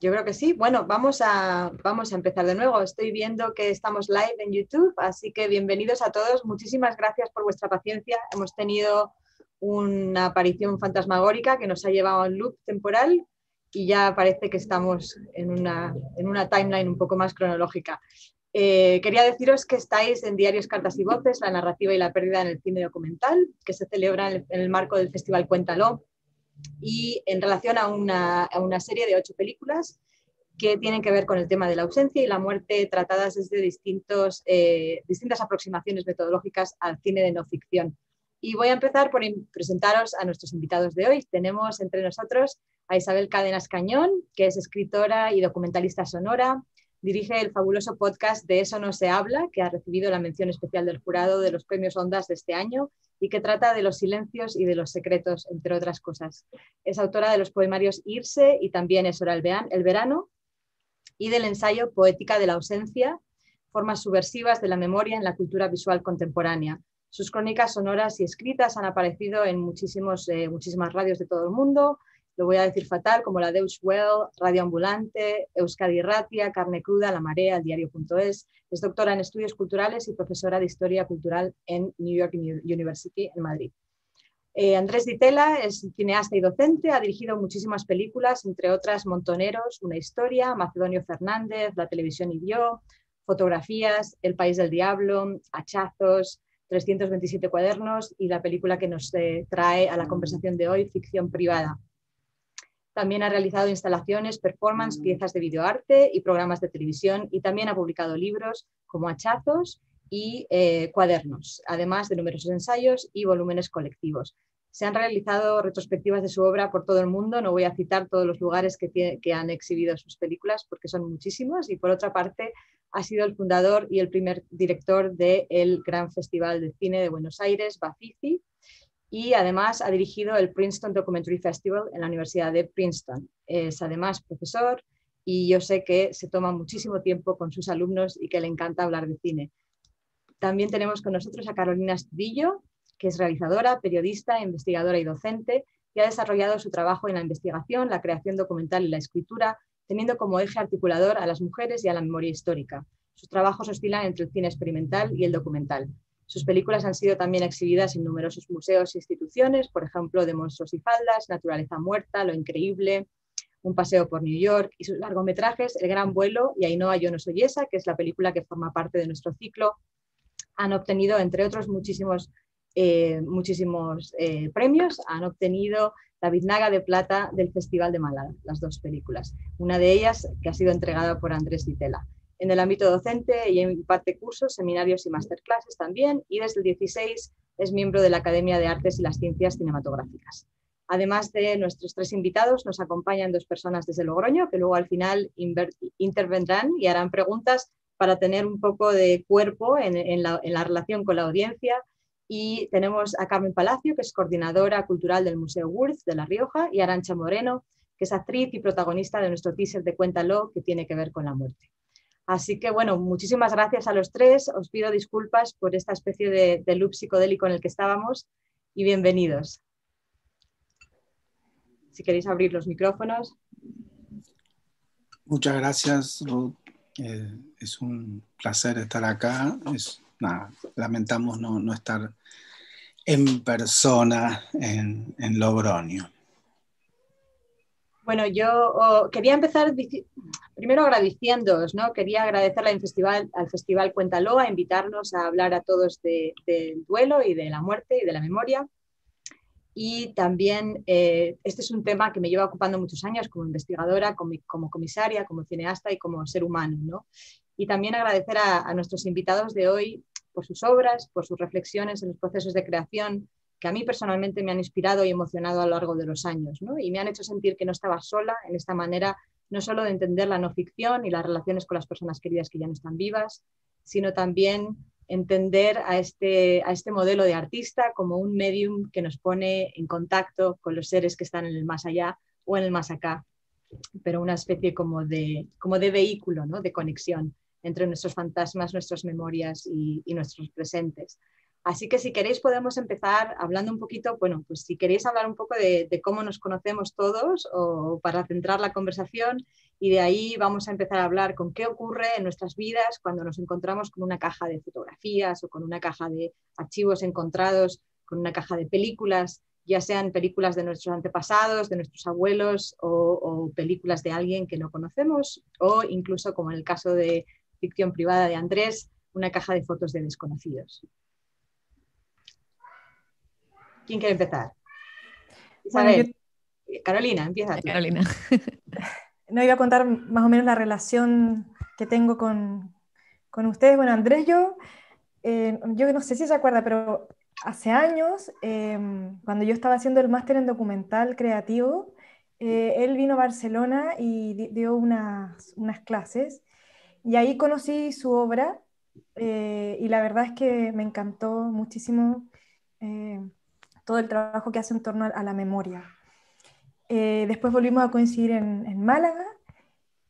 Yo creo que sí. Bueno, vamos a, vamos a empezar de nuevo. Estoy viendo que estamos live en YouTube, así que bienvenidos a todos. Muchísimas gracias por vuestra paciencia. Hemos tenido una aparición fantasmagórica que nos ha llevado a un loop temporal y ya parece que estamos en una, en una timeline un poco más cronológica. Eh, quería deciros que estáis en Diarios, Cartas y Voces, la narrativa y la pérdida en el cine documental, que se celebra en el marco del Festival Cuéntalo, y en relación a una, serie de ocho películas que tienen que ver con el tema de la ausencia y la muerte tratadas desde eh, distintas aproximaciones metodológicas al cine de no ficción. Y voy a empezar por presentaros a nuestros invitados de hoy. Tenemos entre nosotros a Isabel Cadenas Cañón, que es escritora y documentalista sonora, Dirige el fabuloso podcast De Eso No Se Habla, que ha recibido la mención especial del jurado de los premios Ondas de este año y que trata de los silencios y de los secretos, entre otras cosas. Es autora de los poemarios Irse y también Es Hora el Verano y del ensayo Poética de la Ausencia, formas subversivas de la memoria en la cultura visual contemporánea. Sus crónicas sonoras y escritas han aparecido en eh, muchísimas radios de todo el mundo, lo voy a decir fatal, como la Deutsche Welle, Radio Ambulante, Euskadi Ratia, Carne Cruda, La Marea, El Diario.es. Es doctora en Estudios Culturales y profesora de Historia Cultural en New York University, en Madrid. Eh, Andrés Ditela es cineasta y docente, ha dirigido muchísimas películas, entre otras Montoneros, Una Historia, Macedonio Fernández, La Televisión y Yo, Fotografías, El País del Diablo, Hachazos, 327 cuadernos y la película que nos eh, trae a la conversación de hoy, Ficción Privada. También ha realizado instalaciones, performance, mm. piezas de videoarte y programas de televisión y también ha publicado libros como Hachazos y eh, Cuadernos, además de numerosos ensayos y volúmenes colectivos. Se han realizado retrospectivas de su obra por todo el mundo. No voy a citar todos los lugares que, han exhibido sus películas porque son muchísimos. Y por otra parte, ha sido el fundador y el primer director del Gran Festival de Cine de Buenos Aires, Bafici, y además ha dirigido el Princeton Documentary Festival en la Universidad de Princeton. Es además profesor y yo sé que se toma muchísimo tiempo con sus alumnos y que le encanta hablar de cine. También tenemos con nosotros a Carolina Estudillo, que es realizadora, periodista, investigadora y docente, y ha desarrollado su trabajo en la investigación, la creación documental y la escritura, teniendo como eje articulador a las mujeres y a la memoria histórica. Sus trabajos oscilan entre el cine experimental y el documental. Sus películas han sido también exhibidas en numerosos museos e instituciones, por ejemplo, de Monstruos y Faldas, Naturaleza Muerta, Lo Increíble, Un Paseo por New York, y sus largometrajes El Gran Vuelo y Ainhoa Yo no soy esa, que es la película que forma parte de nuestro ciclo, han obtenido, entre otros, muchísimos, eh, eh, premios. Han obtenido la Biznaga de Plata del Festival de Málaga, las dos películas. Una de ellas que ha sido entregada por Andrés Ditela en el ámbito docente y en parte cursos, seminarios y masterclasses también, y desde el 16 es miembro de la Academia de Artes y las Ciencias Cinematográficas. Además de nuestros tres invitados, nos acompañan dos personas desde Logroño, que luego al final intervendrán y harán preguntas para tener un poco de cuerpo en, la, relación con la audiencia. Y tenemos a Carmen Palacio, que es coordinadora cultural del Museo Wurz de La Rioja, y Arancha Moreno, que es actriz y protagonista de nuestro teaser de Cuéntalo, que tiene que ver con la muerte. Así que bueno, muchísimas gracias a los tres. Os pido disculpas por esta especie de, loop psicodélico en el que estábamos y bienvenidos. Si queréis abrir los micrófonos. Muchas gracias, eh, es un placer estar acá. lamentamos no, estar en persona en, en Logroño. Bueno, yo oh, quería empezar primero agradeciéndoos, ¿no? Quería agradecer al festival, al festival Cuéntalo a invitarnos a hablar a todos del duelo y de la muerte y de la memoria. Y también eh, este es un tema que me lleva ocupando muchos años como investigadora, como, comisaria, como cineasta y como ser humano, Y también agradecer a, a nuestros invitados de hoy por sus obras, por sus reflexiones en los procesos de creación, que a mí personalmente me han inspirado y emocionado a lo largo de los años, ¿no? Y me han hecho sentir que no estaba sola en esta manera, no solo de entender la no ficción y las relaciones con las personas queridas que ya no están vivas, sino también entender a este, este modelo de artista como un medium que nos pone en contacto con los seres que están en el más allá o en el más acá, pero una especie como de, vehículo, ¿no? de conexión entre nuestros fantasmas, nuestras memorias y nuestros presentes. Así que si queréis podemos empezar hablando un poquito, bueno, pues si queréis hablar un poco de, cómo nos conocemos todos o para centrar la conversación y de ahí vamos a empezar a hablar con qué ocurre en nuestras vidas cuando nos encontramos con una caja de fotografías o con una caja de archivos encontrados, con una caja de películas, ya sean películas de nuestros antepasados, de nuestros abuelos o, o películas de alguien que no conocemos o incluso como en el caso de ficción privada de Andrés, una caja de fotos de desconocidos. ¿Quién quiere empezar? Isabel. Eh, Carolina, empieza. Carolina. no iba a contar más o menos la relación que tengo con, con ustedes. Bueno, Andrés, yo, eh, yo no sé si se acuerda, pero hace años, em, cuando yo estaba haciendo el máster en documental creativo, eh, él vino a Barcelona y dio unas, clases y ahí conocí su obra y la verdad es que me encantó muchísimo todo el trabajo que hace en torno a la memoria. Eh, después volvimos a coincidir en, Málaga.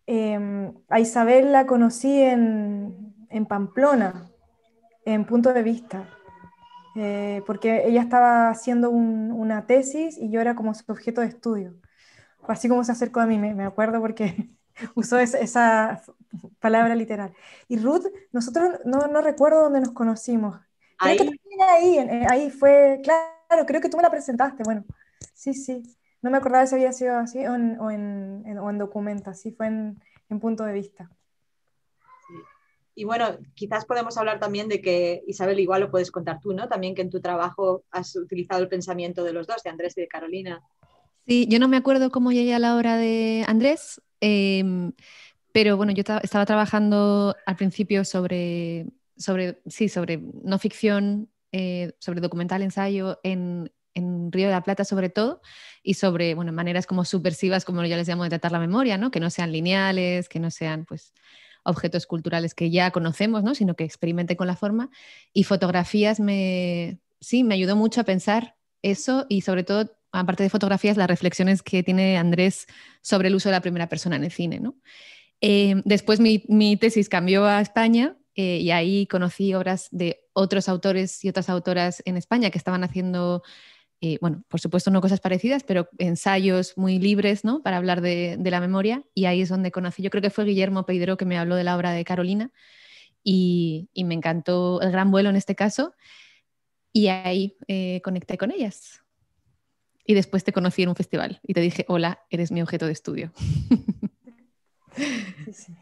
Em, a Isabel la conocí en, Pamplona, en punto de vista, eh, porque ella estaba haciendo una tesis y yo era como su objeto de estudio. Así como se acercó a mí, me, acuerdo porque usó esa palabra literal. Y Ruth, nosotros no, recuerdo dónde nos conocimos. Eh, ahí fue, claro claro, creo que tú me la presentaste, bueno, sí, sí. No me acordaba si había sido así o en, o en, documento, sí, fue en, punto de vista. Y bueno, quizás podemos hablar también de que, Isabel, igual lo puedes contar tú, ¿no? También que en tu trabajo has utilizado el pensamiento de los dos, de Andrés y de Carolina. Sí, yo no me acuerdo cómo llegué a la hora de Andrés, em, pero bueno, yo estaba trabajando al principio sobre, sobre, sí, sobre no ficción eh, sobre documental, ensayo en, Río de la Plata sobre todo, y sobre bueno, maneras como subversivas, como yo les llamo, de tratar la memoria, ¿no? que no sean lineales, que no sean pues, objetos culturales que ya conocemos, ¿no? sino que experimente con la forma. Y fotografías me, sí, me ayudó mucho a pensar eso y sobre todo, aparte de fotografías, las reflexiones que tiene Andrés sobre el uso de la primera persona en el cine. ¿no? Eh, después mi, tesis cambió a España eh, y ahí conocí obras de otros autores y otras autoras en España que estaban haciendo, eh, bueno, por supuesto no cosas parecidas, pero ensayos muy libres, ¿no? Para hablar de, la memoria. Y ahí es donde conocí, yo creo que fue Guillermo Peidero que me habló de la obra de Carolina y, me encantó El Gran Vuelo en este caso. Y ahí eh, conecté con ellas. Y después te conocí en un festival y te dije, hola, eres mi objeto de estudio. Sí, sí.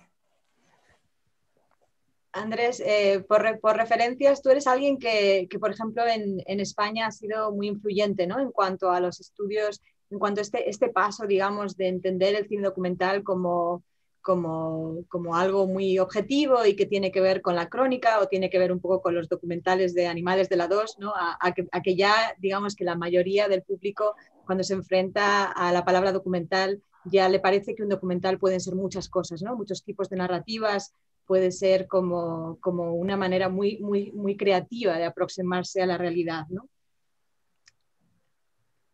Andrés, eh, por, referencias, tú eres alguien que, por ejemplo, en, España ha sido muy influyente ¿no? en cuanto a los estudios, en cuanto a este, este paso, digamos, de entender el cine documental como, como, algo muy objetivo y que tiene que ver con la crónica o tiene que ver un poco con los documentales de animales de la dos, ¿no? a, que, ya, digamos, que la mayoría del público, cuando se enfrenta a la palabra documental, ya le parece que un documental pueden ser muchas cosas, ¿no? muchos tipos de narrativas, puede ser como, una manera muy, muy, muy creativa de aproximarse a la realidad, ¿no?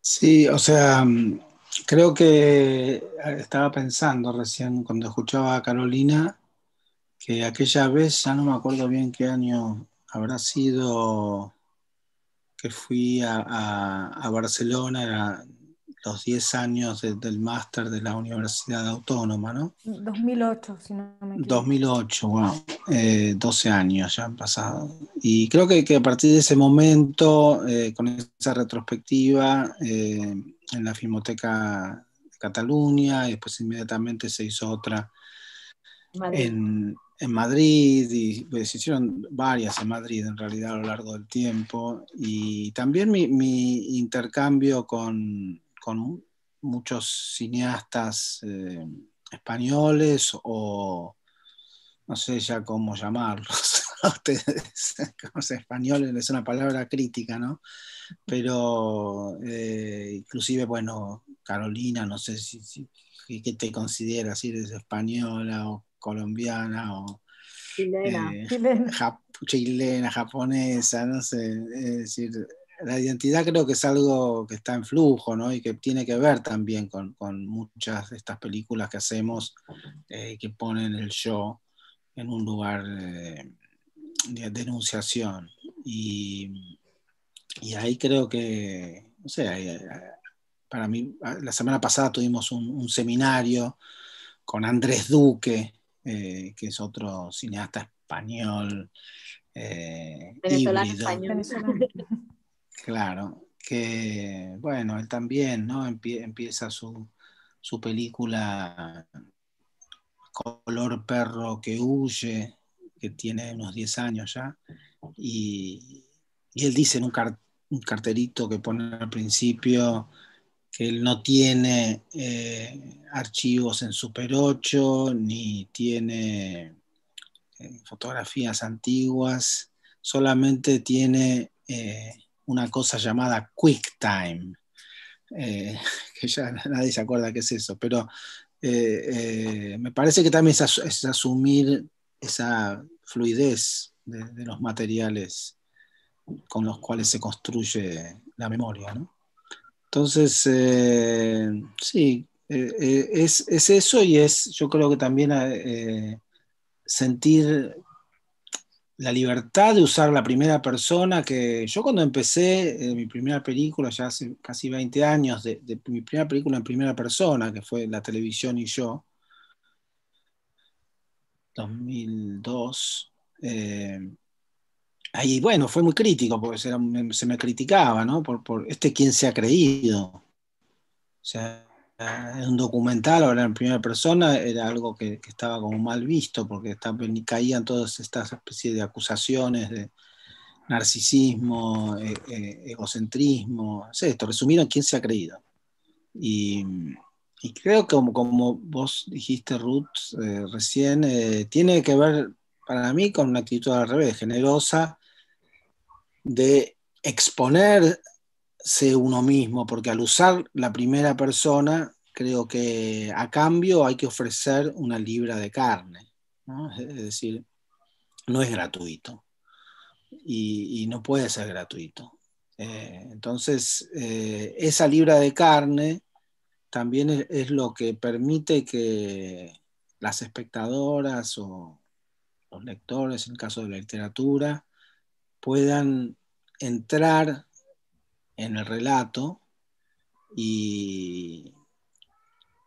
Sí, o sea, mm, creo que estaba pensando recién cuando escuchaba a Carolina que aquella vez, ya no me acuerdo bien qué año habrá sido, que fui a, a Barcelona, era, los 10 años desde del máster de la Universidad Autónoma, ¿no? 2008, si no me equivoco. 2008, wow, 12 años ya han pasado. Y creo que, a partir de ese momento, eh, con esa retrospectiva eh, en la Filmoteca de Cataluña, y después inmediatamente se hizo otra En, en, Madrid, y pues, se hicieron varias en Madrid en realidad a lo largo del tiempo, y también mi intercambio con con muchos cineastas eh, españoles o no sé ya cómo llamarlos a ustedes, españoles es una palabra crítica, ¿no? Pero eh, inclusive, bueno, Carolina, no sé si, qué te consideras, si eres española o colombiana o chilena, eh, japonesa, no sé, es decir, la identidad creo que es algo que está en flujo, ¿no? Y que tiene que ver también con, muchas de estas películas que hacemos eh, que ponen el yo en un lugar de denunciación. Y, y, ahí creo que, no sé, eh, para mí, ah, la semana pasada tuvimos un, seminario con Andrés Duque, eh, que es otro cineasta español. Español. Claro, que bueno, él también, ¿no? empieza su, película Color Perro que huye, que tiene unos 10 años ya, y, él dice en un, carterito que pone al principio que él no tiene eh, archivos en Super 8, ni tiene eh, fotografías antiguas, solamente tiene... Eh, una cosa llamada Quick Time, eh, que ya nadie se acuerda qué es eso, pero eh, eh, me parece que también es, asumir esa fluidez de, los materiales con los cuales se construye la memoria. Entonces, sí, es, es, eso y es, yo creo que también sentir la libertad de usar la primera persona que yo cuando empecé eh, mi primera película, ya hace casi 20 años, de, mi primera película en primera persona, que fue La televisión y yo, 2002, eh, ahí bueno, fue muy crítico, porque se, me criticaba, ¿no? Por, este quien se ha creído. O sea, Ah, un documental, ahora en primera persona, era algo que, estaba como mal visto, porque caían todas estas especies de acusaciones de narcisismo, e, e, egocentrismo, resumir esto, resumieron quién se ha creído. Y, creo que como, vos dijiste, Ruth, eh, recién, eh, tiene que ver para mí con una actitud al revés, generosa, de exponer sé uno mismo, porque al usar la primera persona, creo que a cambio hay que ofrecer una libra de carne. Es decir, no es gratuito y, no puede ser gratuito. Eh, entonces, eh, esa libra de carne también es, es, lo que permite que las espectadoras o los lectores, en el caso de la literatura, puedan entrar en el relato y,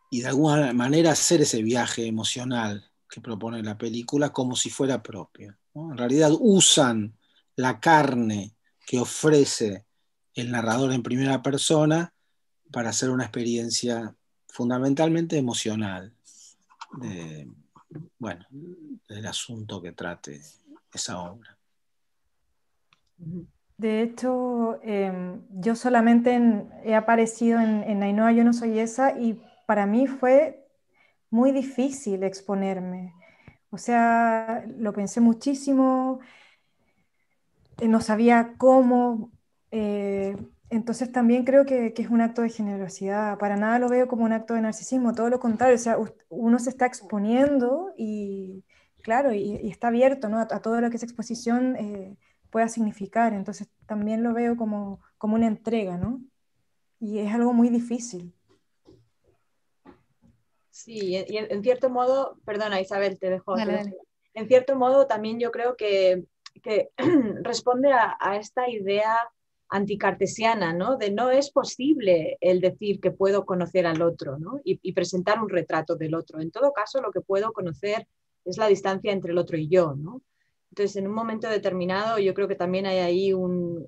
y de alguna manera hacer ese viaje emocional que propone la película como si fuera propio. En realidad usan la carne que ofrece el narrador en primera persona para hacer una experiencia fundamentalmente emocional bueno, del asunto que trate esa obra. De hecho, em, yo solamente he aparecido en, en Ainhoa, yo no soy esa, y para mí fue muy difícil exponerme. O sea, lo pensé muchísimo, eh, no sabía cómo. Eh, entonces también creo que, es un acto de generosidad. Para nada lo veo como un acto de narcisismo, todo lo contrario. O sea, uno se está exponiendo y, claro, y, está abierto ¿no? a, todo lo que es exposición. Eh, pueda significar. Entonces también lo veo como, como una entrega, ¿no? Y es algo muy difícil. Sí, y en, cierto modo, perdona Isabel, te dejo. En cierto modo también yo creo que, responde a, esta idea anticartesiana, ¿no? De no es posible el decir que puedo conocer al otro, ¿no? y, presentar un retrato del otro. En todo caso, lo que puedo conocer es la distancia entre el otro y yo, ¿no? Entonces, en un momento determinado, yo creo que también hay ahí un,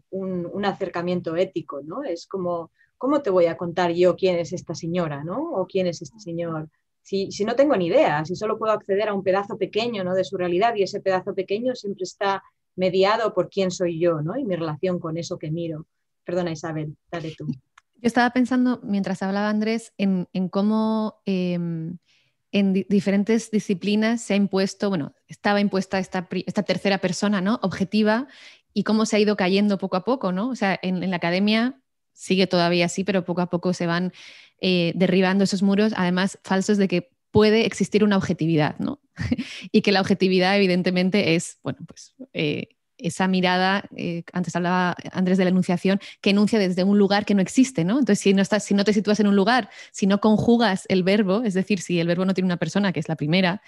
acercamiento ético, ¿no? Es como, ¿cómo te voy a contar yo quién es esta señora, ¿no? O quién es este señor. Si, no tengo ni idea, si solo puedo acceder a un pedazo pequeño, ¿no? De su realidad y ese pedazo pequeño siempre está mediado por quién soy yo, ¿no? Y mi relación con eso que miro. Perdona, Isabel, dale tú. Yo estaba pensando, mientras hablaba Andrés, en, cómo... Em, en diferentes disciplinas se ha impuesto, bueno, estaba impuesta esta, esta, tercera persona, ¿no? Objetiva y cómo se ha ido cayendo poco a poco, ¿no? O sea, en, la academia sigue todavía así, pero poco a poco se van eh, derribando esos muros, además falsos de que puede existir una objetividad, ¿no? y que la objetividad evidentemente es, bueno, pues eh, esa mirada, eh, antes hablaba Andrés de la enunciación, que enuncia desde un lugar que no existe, ¿no? Entonces, si no, estás, si no te sitúas en un lugar, si no conjugas el verbo, es decir, si el verbo no tiene una persona, que es la primera,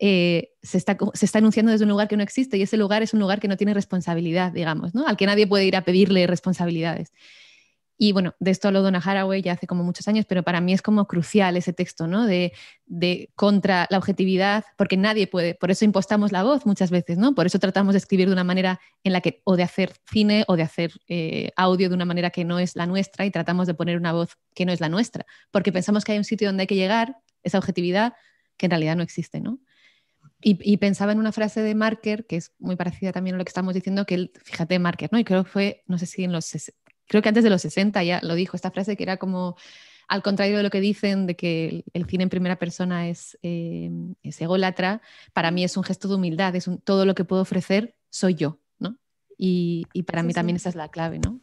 eh, se, está, se enunciando desde un lugar que no existe y ese lugar es un lugar que no tiene responsabilidad, digamos, ¿no? Al que nadie puede ir a pedirle responsabilidades. Y bueno, de esto lo dona Haraway ya hace como muchos años, pero para mí es como crucial ese texto, ¿no? De, contra la objetividad, porque nadie puede, por eso impostamos la voz muchas veces, ¿no? Por eso tratamos de escribir de una manera en la que, o de hacer cine, o de hacer eh, audio de una manera que no es la nuestra, y tratamos de poner una voz que no es la nuestra, porque pensamos que hay un sitio donde hay que llegar, esa objetividad, que en realidad no existe, ¿no? Y, pensaba en una frase de Marker, que es muy parecida también a lo que estamos diciendo, que él, fíjate, Marker, ¿no? Y creo que fue, no sé si en los creo que antes de los 60 ya lo dijo, esta frase que era como, al contrario de lo que dicen, de que el, cine en primera persona es, eh, para mí es un gesto de humildad, es todo lo que puedo ofrecer soy yo, ¿no? Y, para mí también esa es la clave, ¿no?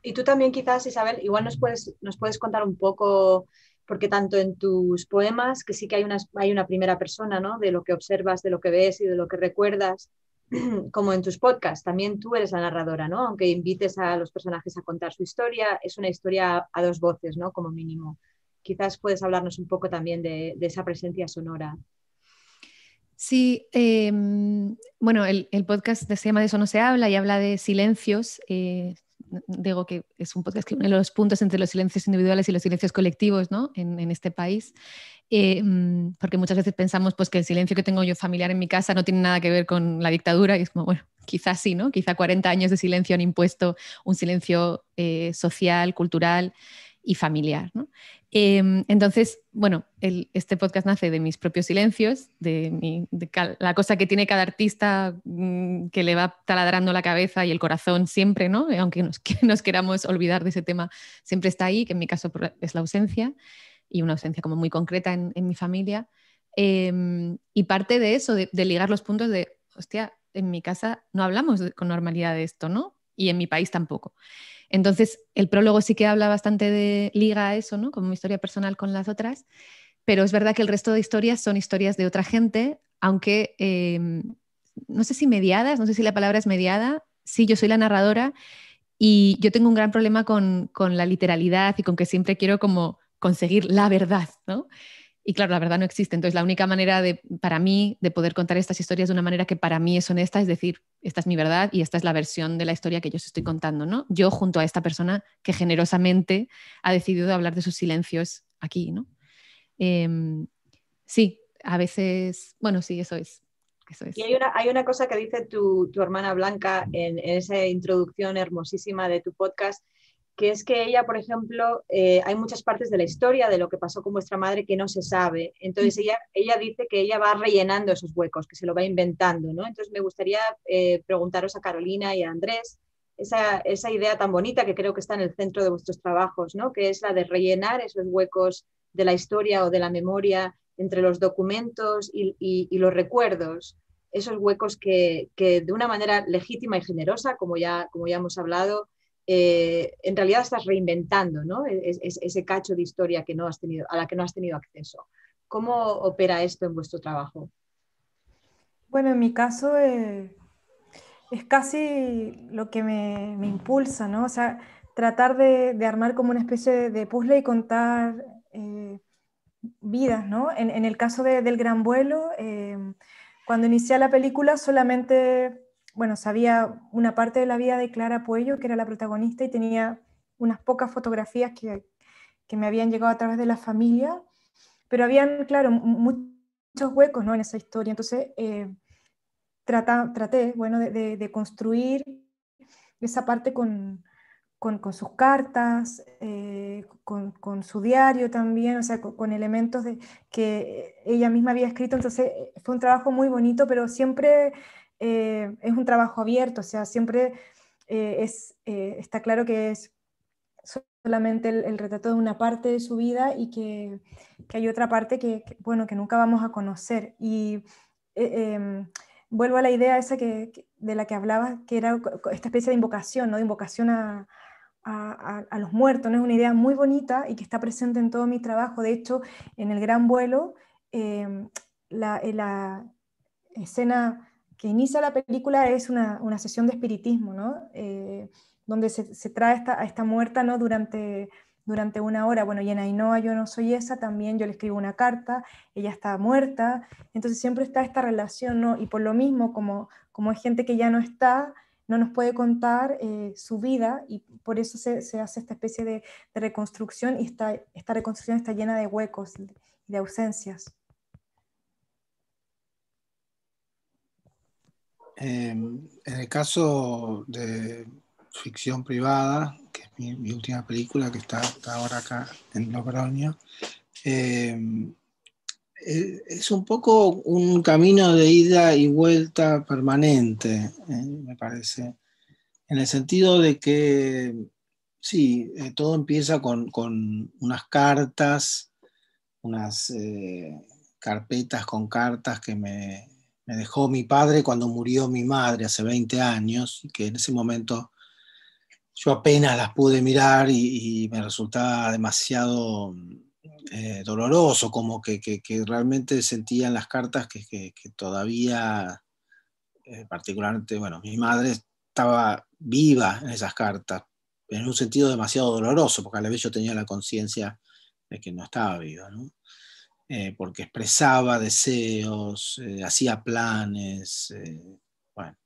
Y tú también quizás, Isabel, igual nos puedes, nos puedes contar un poco, porque tanto en tus poemas, que sí que hay una, hay una primera persona, ¿no? De lo que observas, de lo que ves y de lo que recuerdas, como en tus podcasts, también tú eres la narradora, ¿no? Aunque invites a los personajes a contar su historia, es una historia a dos voces, ¿no? Como mínimo. Quizás puedes hablarnos un poco también de, esa presencia sonora. Sí, em, bueno, el, podcast se llama De eso no se habla y habla de silencios. Eh, digo que es un podcast que une los puntos entre los silencios individuales y los silencios colectivos ¿no? en, este país, eh, mm, porque muchas veces pensamos pues, que el silencio que tengo yo familiar en mi casa no tiene nada que ver con la dictadura y es como, bueno, quizás sí, ¿no? Quizá 40 años de silencio han impuesto un silencio eh, social, cultural y familiar. Em, entonces, bueno, este podcast nace de mis propios silencios, de, la cosa que tiene cada artista mm, que le va taladrando la cabeza y el corazón siempre, ¿no? Eh, aunque nos, queramos olvidar de ese tema, siempre está ahí, que en mi caso es la ausencia y una ausencia como muy concreta en, mi familia. Em, y parte de eso, de, de ligar los puntos de, hostia, en mi casa no hablamos con normalidad de esto, ¿no? Y en mi país tampoco. Entonces, el prólogo sí que habla bastante de liga a eso, ¿no? Como mi historia personal con las otras, pero es verdad que el resto de historias son historias de otra gente, aunque em, no sé si mediadas, no sé si la palabra es mediada, sí, yo soy la narradora y yo tengo un gran problema con, con la literalidad y con que siempre quiero como conseguir la verdad, ¿no? Y claro, la verdad no existe. Entonces, la única manera para mí de poder contar estas historias de una manera que para mí es honesta, es decir, esta es mi verdad y esta es la versión de la historia que yo os estoy contando, ¿no? Yo junto a esta persona que generosamente ha decidido hablar de sus silencios aquí, ¿no? Em, sí, a veces, bueno, sí, eso es. Y hay una, cosa que dice tu, hermana Blanca en esa introducción hermosísima de tu podcast, que es que ella, por ejemplo, eh, hay muchas partes de la historia de lo que pasó con vuestra madre que no se sabe. Entonces ella, ella dice que ella va rellenando esos huecos, que se lo va inventando, ¿no? Entonces me gustaría eh, preguntaros a Carolina y a Andrés esa, idea tan bonita que creo que está en el centro de vuestros trabajos, ¿no? Que es la de rellenar esos huecos de la historia o de la memoria entre los documentos y, los recuerdos esos huecos que, que, de una manera legítima y generosa, como ya, como ya hemos hablado, eh, en realidad estás reinventando ¿no? E-, ese cacho de historia que no has tenido, a la que no has tenido acceso. ¿Cómo opera esto en vuestro trabajo? Bueno, en mi caso eh, es casi lo que me, impulsa, ¿no? O sea, tratar de, armar como una especie de, puzzle y contar eh, vidas, ¿no? En, el caso del gran vuelo, cuando inicié la película solamente bueno, sabía una parte de la vida de Clara Puello, que era la protagonista, y tenía unas pocas fotografías que, me habían llegado a través de la familia, pero habían, claro, muchos huecos ¿no? en esa historia. Entonces, eh, traté bueno, de, construir esa parte con, sus cartas, eh, con, su diario también, o sea, con, elementos que ella misma había escrito. Entonces, fue un trabajo muy bonito, pero siempre eh, es un trabajo abierto, o sea, siempre eh, es, eh, está claro que es solamente el, retrato de una parte de su vida y que, hay otra parte que, bueno, que nunca vamos a conocer. Y em, vuelvo a la idea esa que, de la que hablabas, que era esta especie de invocación, ¿no? de invocación a, los muertos, es una idea muy bonita y que está presente en todo mi trabajo. De hecho, en el gran vuelo, em, la, la escena que inicia la película es una, una sesión de espiritismo, ¿no? Eh, donde se, trae esta, a esta muerta ¿no? durante, durante una hora. Bueno, y en Ainhoa yo no soy esa, también yo le escribo una carta, ella está muerta, entonces siempre está esta relación, ¿no? Y por lo mismo, como, como es gente que ya no está, no nos puede contar eh, su vida y por eso se, se hace esta especie de, de, reconstrucción y esta, esta reconstrucción está llena de huecos y de ausencias. Em, en el caso de ficción privada, que es mi, última película que está, ahora acá en Logroño, em, e, es un poco un camino de ida y vuelta permanente, eh, me parece, en el sentido de que, sí, eh, todo empieza con, unas cartas, unas eh, carpetas con cartas que me, me dejó mi padre cuando murió mi madre hace 20 años, que en ese momento yo apenas las pude mirar y, me resultaba demasiado eh, doloroso, como que, realmente sentía en las cartas que, todavía, eh, particularmente, bueno, mi madre estaba viva en esas cartas, en un sentido demasiado doloroso, porque a la vez yo tenía la conciencia de que no estaba viva. ¿no? Eh, porque expresaba deseos, eh, hacía planes. Eh, bueno.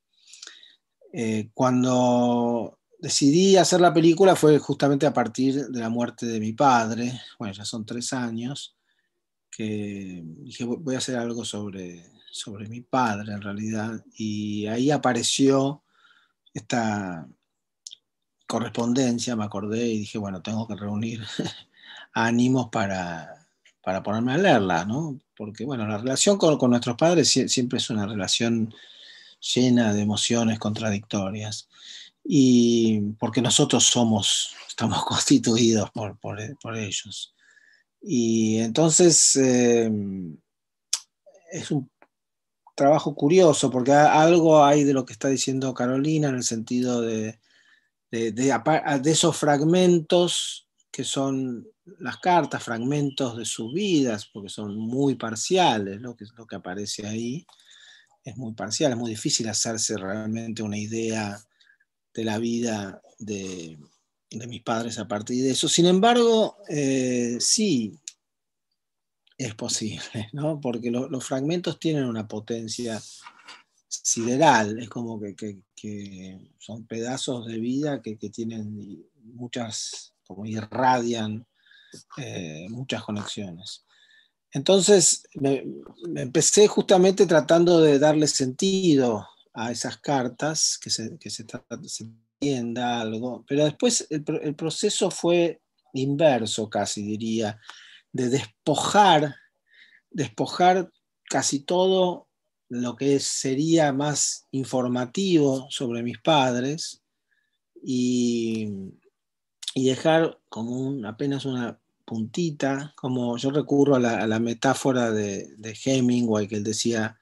cuando decidí hacer la película fue justamente a partir de la muerte de mi padre, bueno, ya son tres años, que dije, voy a hacer algo sobre, sobre mi padre en realidad, y ahí apareció esta correspondencia, me acordé y dije, bueno, tengo que reunir ánimos para, para ponerme a leerla, Porque, bueno, la relación con, nuestros padres siempre es una relación llena de emociones contradictorias. Y porque nosotros somos, estamos constituidos por, por, ellos. Y entonces em, es un trabajo curioso, porque algo hay de lo que está diciendo Carolina en el sentido de, de esos fragmentos que son las cartas, fragmentos de sus vidas, porque son muy parciales, lo que, lo aparece ahí es muy parcial, es muy difícil hacerse realmente una idea de la vida de, mis padres a partir de eso. Sin embargo, eh, sí, es posible, porque los fragmentos tienen una potencia sideral, es como que, son pedazos de vida que tienen muchas como irradian eh, muchas conexiones. Entonces, me, empecé justamente tratando de darle sentido a esas cartas, que se, que se, entienda algo, pero después el, el proceso fue inverso, casi diría, de despojar, despojar casi todo lo que sería más informativo sobre mis padres y y dejar como apenas una puntita, como yo recurro a la, metáfora de, Hemingway, que él decía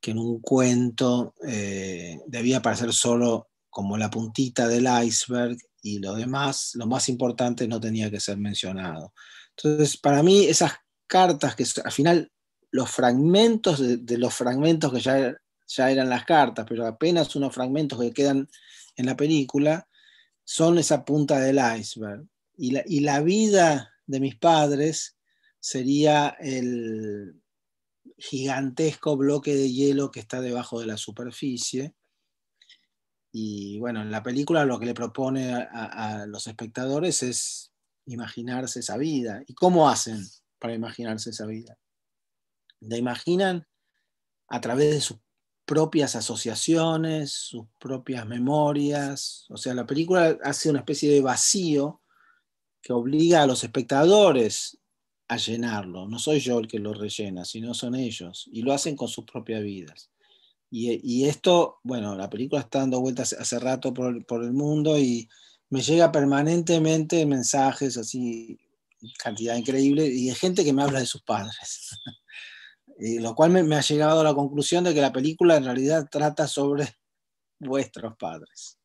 que en un cuento eh, debía aparecer solo como la puntita del iceberg y lo demás, lo más importante no tenía que ser mencionado. Entonces, para mí esas cartas, que al final los fragmentos de, los fragmentos que ya, ya eran las cartas, pero apenas unos fragmentos que quedan en la película, son esa punta del iceberg. Y la, y la vida de mis padres sería el gigantesco bloque de hielo que está debajo de la superficie. Y bueno, en la película lo que le propone a, a los espectadores es imaginarse esa vida. ¿Y cómo hacen para imaginarse esa vida? La imaginan a través de sus propias asociaciones, sus propias memorias. O sea, la película hace una especie de vacío que obliga a los espectadores a llenarlo. No soy yo el que lo rellena, sino son ellos. Y lo hacen con sus propias vidas. Y, esto, bueno, la película está dando vueltas hace rato por, por el mundo y me llega permanentemente mensajes así, cantidad increíble, y de gente que me habla de sus padres. Y lo cual me, ha llegado a la conclusión de que la película en realidad trata sobre vuestros padres.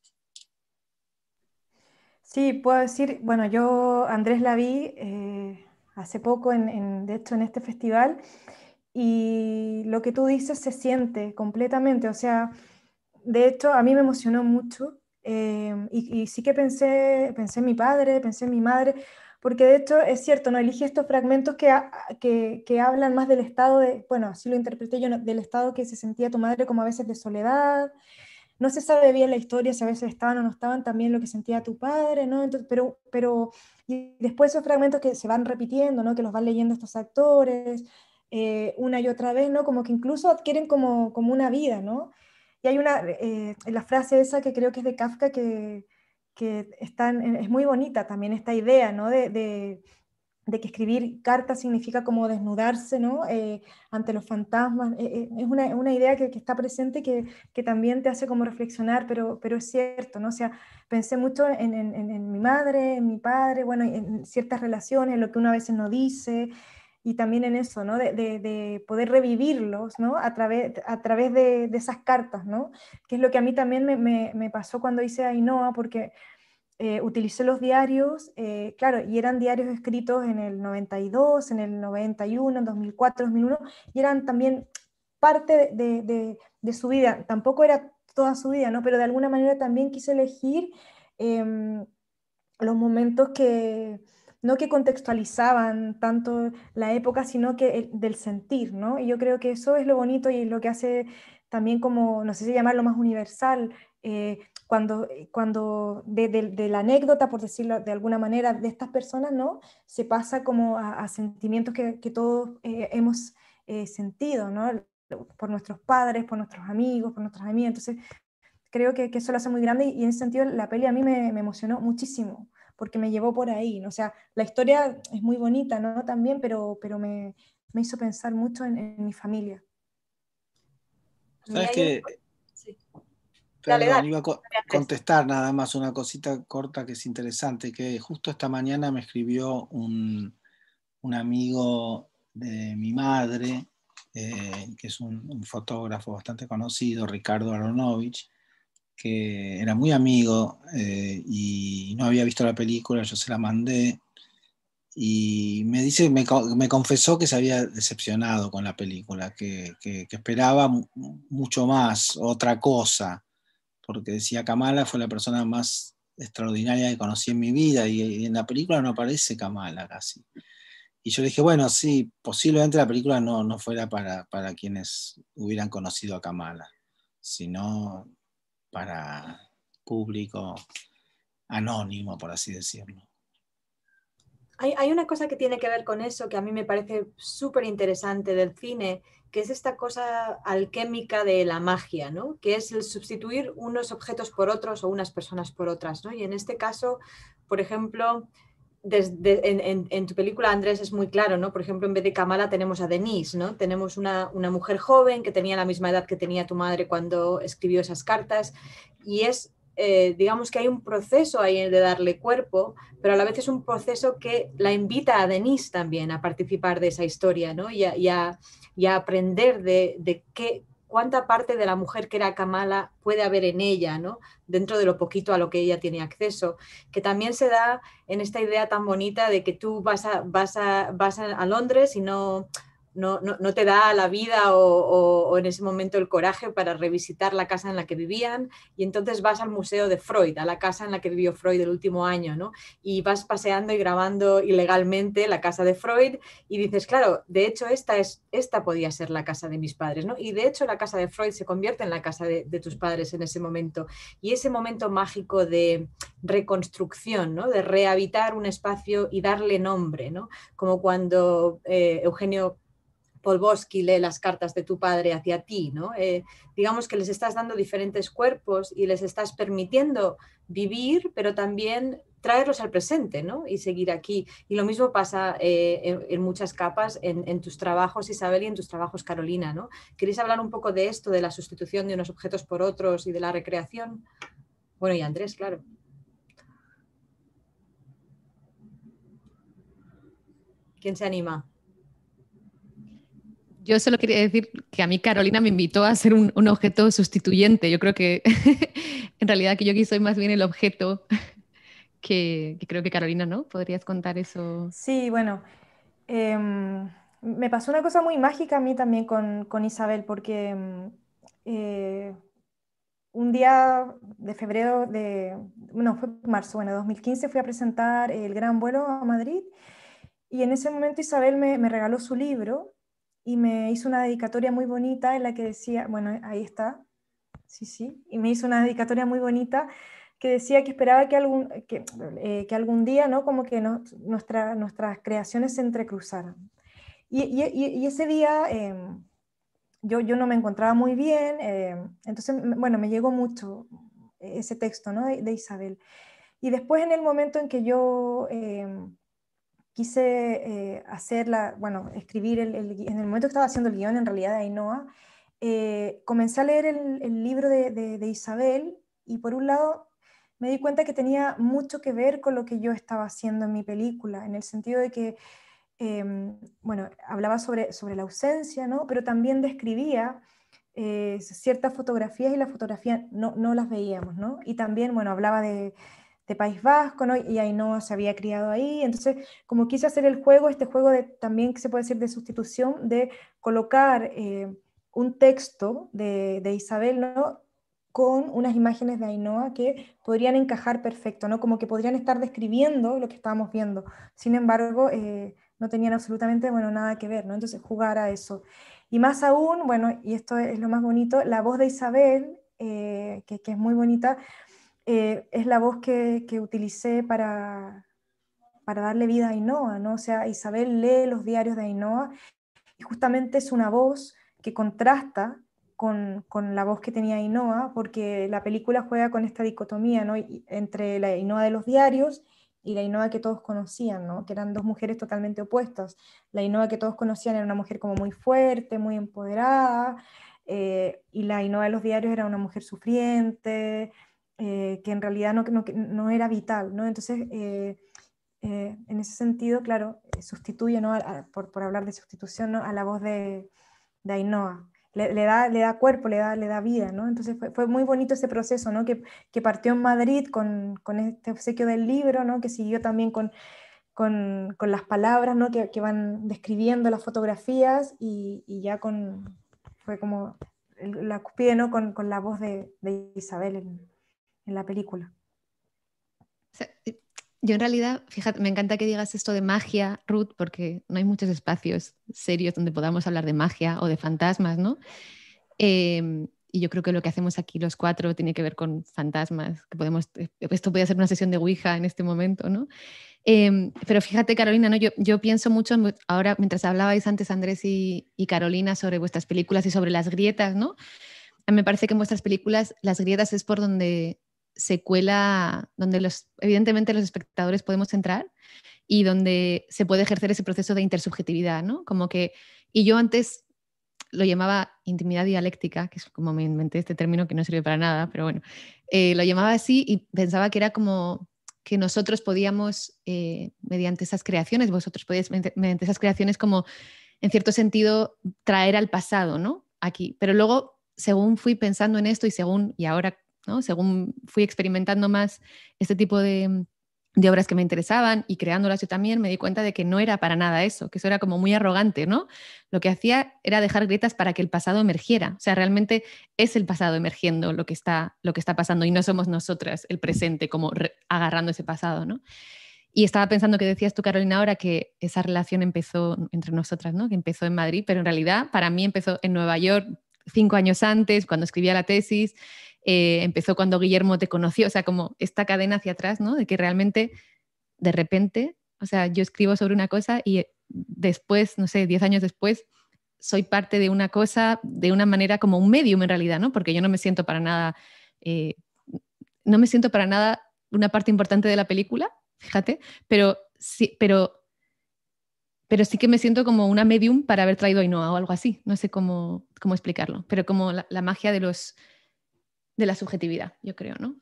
Sí, puedo decir, bueno, yo Andrés la vi eh, hace poco, en, de hecho, en este festival, y lo que tú dices se siente completamente, o sea, de hecho, a mí me emocionó mucho, eh, y, y, sí que pensé, pensé en mi padre, pensé en mi madre, porque de hecho es cierto, no elige estos fragmentos que, que, que, hablan más del estado de, bueno, así lo interpreté yo, del estado que se sentía tu madre como a veces de soledad, no se sabe bien la historia, si a veces estaban o no estaban, también lo que sentía tu padre, ¿no? Entonces, pero, pero y después esos fragmentos que se van repitiendo, ¿no? Que los van leyendo estos actores eh, una y otra vez, ¿no? Como que incluso adquieren como, como una vida, ¿no? Y hay una, eh, la frase esa que creo que es de Kafka que que eh, es muy bonita también esta idea, de, que escribir cartas significa como desnudarse ¿no? Eh, ante los fantasmas. Eh, es una, idea que, está presente que, que también te hace como reflexionar, pero, pero es cierto, ¿no? O sea, pensé mucho en, mi madre, en mi padre, bueno, en ciertas relaciones, lo que uno a veces no dice, y también en eso, De, poder revivirlos, ¿no? A través, a través de, esas cartas, Que es lo que a mí también me, pasó cuando hice Ainhoa, porque eh, utilicé los diarios, eh, claro, y eran diarios escritos en el 92, en el 91, en 2004, 2001, y eran también parte de, su vida, tampoco era toda su vida, ¿no? Pero de alguna manera también quise elegir em, los momentos que no que contextualizaban tanto la época, sino que del sentir, ¿no? Y yo creo que eso es lo bonito y lo que hace también como, no sé si llamarlo más universal, eh, cuando, eh, cuando de, la anécdota, por decirlo de alguna manera, de estas personas, ¿no? Se pasa como a, sentimientos que, todos eh, hemos sentido, ¿no? Por nuestros padres, por nuestros amigos, por nuestras amigas. Entonces, creo que, eso lo hace muy grande y, en ese sentido la peli a mí me emocionó muchísimo porque me llevó por ahí. O sea, la historia es muy bonita, ¿no? También, pero, me, hizo pensar mucho en, mi familia. ¿Sabes qué? iba a contestar nada más una cosita corta que es interesante, que justo esta mañana me escribió un, amigo de mi madre, eh, que es un, fotógrafo bastante conocido, Ricardo Aronovich, que era muy amigo eh, y no había visto la película, yo se la mandé y me dice, me, confesó que se había decepcionado con la película, que, esperaba mucho más, otra cosa, porque decía Kamala fue la persona más extraordinaria que conocí en mi vida y, en la película no aparece Kamala casi. Y yo le dije, bueno, sí, posiblemente la película no, no fuera para, para quienes hubieran conocido a Kamala, sino para público anónimo, por así decirlo. Hay, una cosa que tiene que ver con eso que a mí me parece súper interesante del cine, que es esta cosa alquémica de la magia, ¿no? que es el sustituir unos objetos por otros o unas personas por otras. ¿no? Y en este caso, por ejemplo, en, tu película, Andrés, es muy claro, ¿no? Por ejemplo, en vez de Kamala tenemos a Denise, ¿no? Tenemos una, mujer joven que tenía la misma edad que tenía tu madre cuando escribió esas cartas y es, eh, digamos que hay un proceso ahí de darle cuerpo, pero a la vez es un proceso que la invita a Denise también a participar de esa historia, ¿no? Y a, y a, aprender de, de qué, cuánta parte de la mujer que era Kamala puede haber en ella, ¿no? dentro de lo poquito a lo que ella tiene acceso, que también se da en esta idea tan bonita de que tú vas a, vas a, vas a, a Londres y no no, te da la vida o, en ese momento el coraje para revisitar la casa en la que vivían y entonces vas al museo de Freud, a la casa en la que vivió Freud el último año, ¿no? Y vas paseando y grabando ilegalmente la casa de Freud y dices, claro, de hecho esta, es, esta podía ser la casa de mis padres, ¿no? Y de hecho la casa de Freud se convierte en la casa de, tus padres en ese momento. Y ese momento mágico de reconstrucción, ¿no? De rehabilitar un espacio y darle nombre, ¿no? Como cuando eh, Eugenio Polboski lee las cartas de tu padre hacia ti, ¿no? Eh, digamos que les estás dando diferentes cuerpos y les estás permitiendo vivir, pero también traerlos al presente, ¿no? Y seguir aquí. Y lo mismo pasa eh, en, muchas capas en, tus trabajos, Isabel, y en tus trabajos, Carolina, ¿no? ¿Queréis hablar un poco de esto, de la sustitución de unos objetos por otros y de la recreación? Bueno, y Andrés, claro. ¿Quién se anima? Yo solo quería decir que a mí Carolina me invitó a ser un, objeto sustituyente. Yo creo que en realidad que yo aquí soy más bien el objeto que, creo que Carolina, ¿no? ¿Podrías contar eso? Sí, bueno. Em, me pasó una cosa muy mágica a mí también con, Isabel, porque em, eh, un día de febrero de, no, fue marzo, bueno, 2015 fui a presentar el gran vuelo a Madrid y en ese momento Isabel me, me regaló su libro y me hizo una dedicatoria muy bonita en la que decía, bueno, ahí está, sí, sí, y me hizo una dedicatoria muy bonita que decía que esperaba que algún, eh, algún día, ¿no? Como que no, nuestras creaciones se entrecruzaran. Y, ese día em, yo, yo, no me encontraba muy bien, em, entonces, bueno, me llegó mucho ese texto, ¿no? de, Isabel. Y después en el momento en que yo em, quise eh, hacerla, bueno, escribir el, en el momento que estaba haciendo el guión, en realidad de Ainhoa, eh, comencé a leer el, libro de, Isabel y por un lado me di cuenta que tenía mucho que ver con lo que yo estaba haciendo en mi película, en el sentido de que, em, bueno, hablaba sobre, sobre la ausencia, ¿no? Pero también describía eh, ciertas fotografías y las fotografías no, no las veíamos, ¿no? Y también, bueno, hablaba de de País Vasco, ¿no? Y Ainhoa se había criado ahí, entonces como quise hacer el juego, este juego de, también que se puede decir de sustitución, de colocar eh, un texto de, Isabel, ¿no? con unas imágenes de Ainhoa que podrían encajar perfecto, ¿no? como que podrían estar describiendo lo que estábamos viendo. Sin embargo, eh, no tenían absolutamente bueno, nada que ver, ¿no? entonces jugar a eso. Y más aún, bueno, y esto es lo más bonito, la voz de Isabel, eh, que, que, es muy bonita, eh, es la voz que, que utilicé para, para darle vida a Ainhoa, ¿no? O sea, Isabel lee los diarios de Ainhoa y justamente es una voz que contrasta con, la voz que tenía Ainhoa, porque la película juega con esta dicotomía, Entre la Ainhoa de los diarios y la Ainhoa que todos conocían, Que eran dos mujeres totalmente opuestas. La Ainhoa que todos conocían era una mujer como muy fuerte, muy empoderada, eh, y la Ainhoa de los diarios era una mujer sufriente, eh, que en realidad no, no, no, era vital. ¿no? Entonces, eh, eh, en ese sentido, claro, sustituye, ¿no? por, por, hablar de sustitución, a la voz de, de Ainhoa. Le, da, le da cuerpo, le da, le da vida. ¿no? Entonces fue, fue muy bonito ese proceso ¿no? que, que partió en Madrid con, con, este obsequio del libro, ¿no? que siguió también con, con, con las palabras ¿no? que, que, van describiendo las fotografías y, y ya con, fue como la cúspide ¿no? con, la voz de, de Isabel en la película. Eh, yo en realidad, fíjate, me encanta que digas esto de magia, Ruth, porque no hay muchos espacios serios donde podamos hablar de magia o de fantasmas, ¿no? Em, y yo creo que lo que hacemos aquí los cuatro tiene que ver con fantasmas, que podemos, eh, esto puede ser una sesión de Ouija en este momento, ¿no? Em, pero fíjate, Carolina, ¿no? Yo, pienso mucho, ahora mientras hablabais antes Andrés y, Carolina sobre vuestras películas y sobre las grietas, ¿no? me parece que en vuestras películas las grietas es por donde secuela donde los, evidentemente los espectadores podemos entrar y donde se puede ejercer ese proceso de intersubjetividad, ¿no? Como que, y yo antes lo llamaba intimidad dialéctica, que es como me inventé este término que no sirve para nada, pero bueno, eh, lo llamaba así y pensaba que era como que nosotros podíamos, eh, mediante esas creaciones, vosotros podíais, mediante esas creaciones, como en cierto sentido traer al pasado, ¿no? Aquí. Pero luego, según fui pensando en esto y según, y ahora según fui experimentando más este tipo de, obras que me interesaban y creándolas yo también, me di cuenta de que no era para nada eso, que eso era como muy arrogante, ¿no? Lo que hacía era dejar grietas para que el pasado emergiera. O sea, realmente es el pasado emergiendo lo que está, lo que está pasando y no somos nosotras el presente como agarrando ese pasado, ¿no? Y estaba pensando que decías tú, Carolina, ahora que esa relación empezó entre nosotras, ¿no? Que empezó en Madrid, pero en realidad para mí empezó en Nueva York cinco años antes, cuando escribía la tesis, eh, empezó cuando Guillermo te conoció, o sea, como esta cadena hacia atrás, ¿no? De que realmente, de repente, o sea, yo escribo sobre una cosa y después, no sé, diez años después, soy parte de una cosa de una manera como un medium en realidad, ¿no? Porque yo no me siento para nada, eh, no me siento para nada una parte importante de la película, fíjate, pero sí, pero, pero sí que me siento como una medium para haber traído a Inoa o algo así, no sé cómo, cómo explicarlo, pero como la magia de los de la subjetividad, yo creo, ¿no?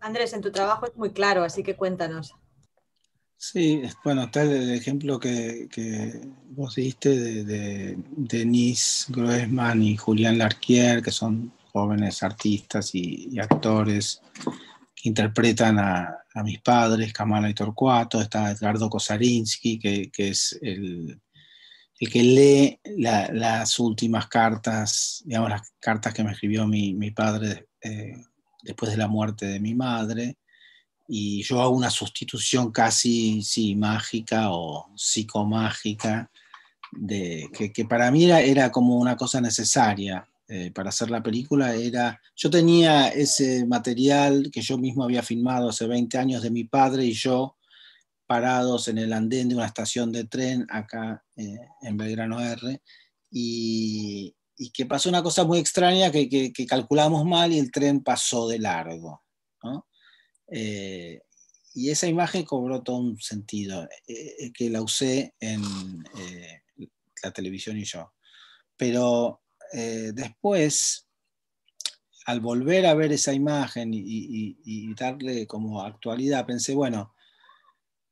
Andrés, en tu trabajo es muy claro, así que cuéntanos. Sí, bueno, está el ejemplo que, vos diste de, de Denise Groesman y Julián Larquier, que son jóvenes artistas y, actores que interpretan a, mis padres, Kamala y Torcuato, está Edgardo Kosarinsky, que, que es el, el que lee las últimas cartas, digamos las cartas que me escribió mi, padre eh, después de la muerte de mi madre, y yo hago una sustitución casi mágica o psicomágica, de, que, para mí era, era, como una cosa necesaria eh, para hacer la película. Era, yo tenía ese material que yo mismo había filmado hace 20 años de mi padre y yo parados en el andén de una estación de tren acá eh, en Belgrano R. Y, y, que pasó una cosa muy extraña que, que, calculamos mal y el tren pasó de largo. ¿no? Eh, y esa imagen cobró todo un sentido, eh, que la usé en la televisión y yo. Pero después, al volver a ver esa imagen y, y, darle como actualidad, pensé, bueno,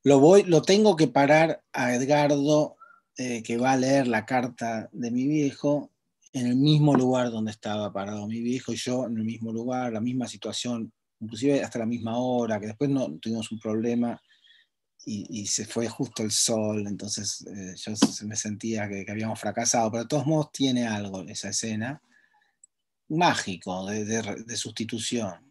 lo, voy, lo tengo que parar a Edgardo eh, que va a leer la carta de mi viejo en el mismo lugar donde estaba parado mi viejo y yo en el mismo lugar, la misma situación, inclusive hasta la misma hora, que después no tuvimos un problema y, se fue justo el sol, entonces eh, yo me sentía que, habíamos fracasado, pero de todos modos tiene algo esa escena mágico de sustitución.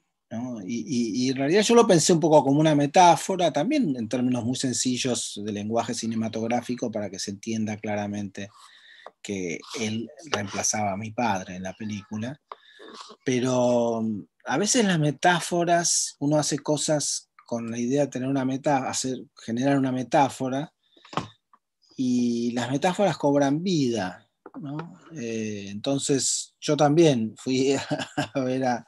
Y, en realidad yo lo pensé un poco como una metáfora, también en términos muy sencillos de lenguaje cinematográfico, para que se entienda claramente que él reemplazaba a mi padre en la película. Pero mm, a veces las metáforas, uno hace cosas con la idea de tener una hacer, generar una metáfora, y las metáforas cobran vida. Eh, entonces yo también fui a ver a,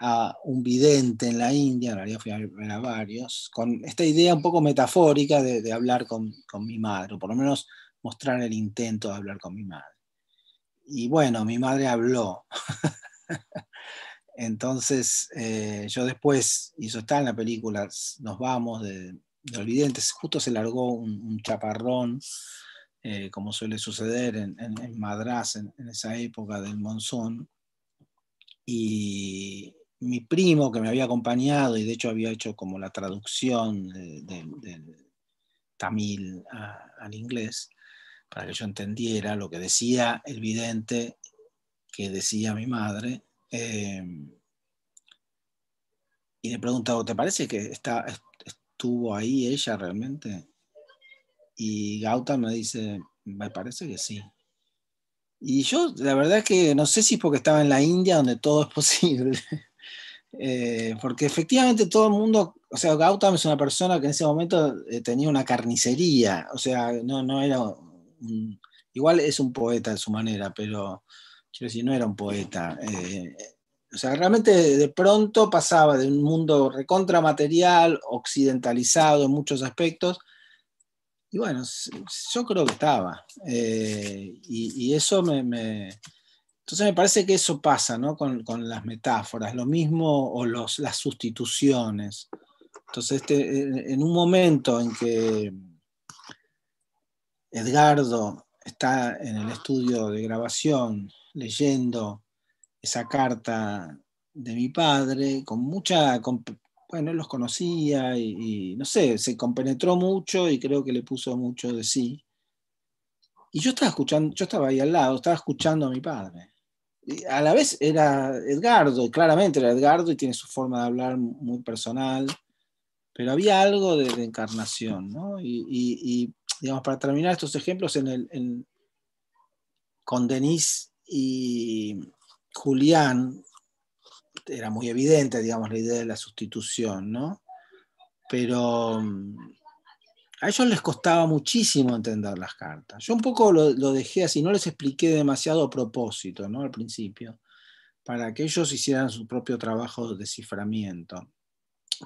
a un vidente en la India, en realidad fui a ver a varios, con esta idea un poco metafórica de, hablar con, con, mi madre, o por lo menos mostrar el intento de hablar con mi madre. Y bueno, mi madre habló. Entonces, eh, yo después, y eso está en la película, nos vamos de, de videntes justo se largó un, chaparrón, eh, como suele suceder en, en, en Madras en esa época del monzón, y, mi primo que me había acompañado y de hecho había hecho como la traducción del de, tamil al inglés, para que yo entendiera lo que decía el vidente que decía mi madre. Em, y le preguntado ¿te parece que está, estuvo ahí ella realmente? Y Gautam me dice, me parece que sí. Y yo, la verdad es que no sé si es porque estaba en la India, donde todo es posible, eh, porque efectivamente todo el mundo, o sea, Gautam es una persona que en ese momento eh, tenía una carnicería, o sea, no, era igual es un poeta de su manera, pero quiero decir, no era un poeta. Eh, o sea, realmente de pronto pasaba de un mundo Recontramaterial occidentalizado en muchos aspectos, y bueno, yo creo que estaba. Y, eso me entonces me parece que eso pasa con, las metáforas, lo mismo o las sustituciones. Entonces este, en un momento en que Edgardo está en el estudio de grabación leyendo esa carta de mi padre, con mucha, bueno, los conocía y, y, no sé, se compenetró mucho y creo que le puso mucho de sí. Y yo estaba escuchando, yo estaba ahí al lado, estaba escuchando a mi padre a la vez era Edgardo, claramente era Edgardo y tiene su forma de hablar muy personal, pero había algo de, reencarnación, encarnación, ¿no? Y, digamos, para terminar estos ejemplos, en el, con Denise y Julián era muy evidente, digamos, la idea de la sustitución, ¿no? Pero mm, a ellos les costaba muchísimo entender las cartas. Yo un poco lo, dejé así, no les expliqué demasiado a propósito ¿no? al principio, para que ellos hicieran su propio trabajo de desciframiento.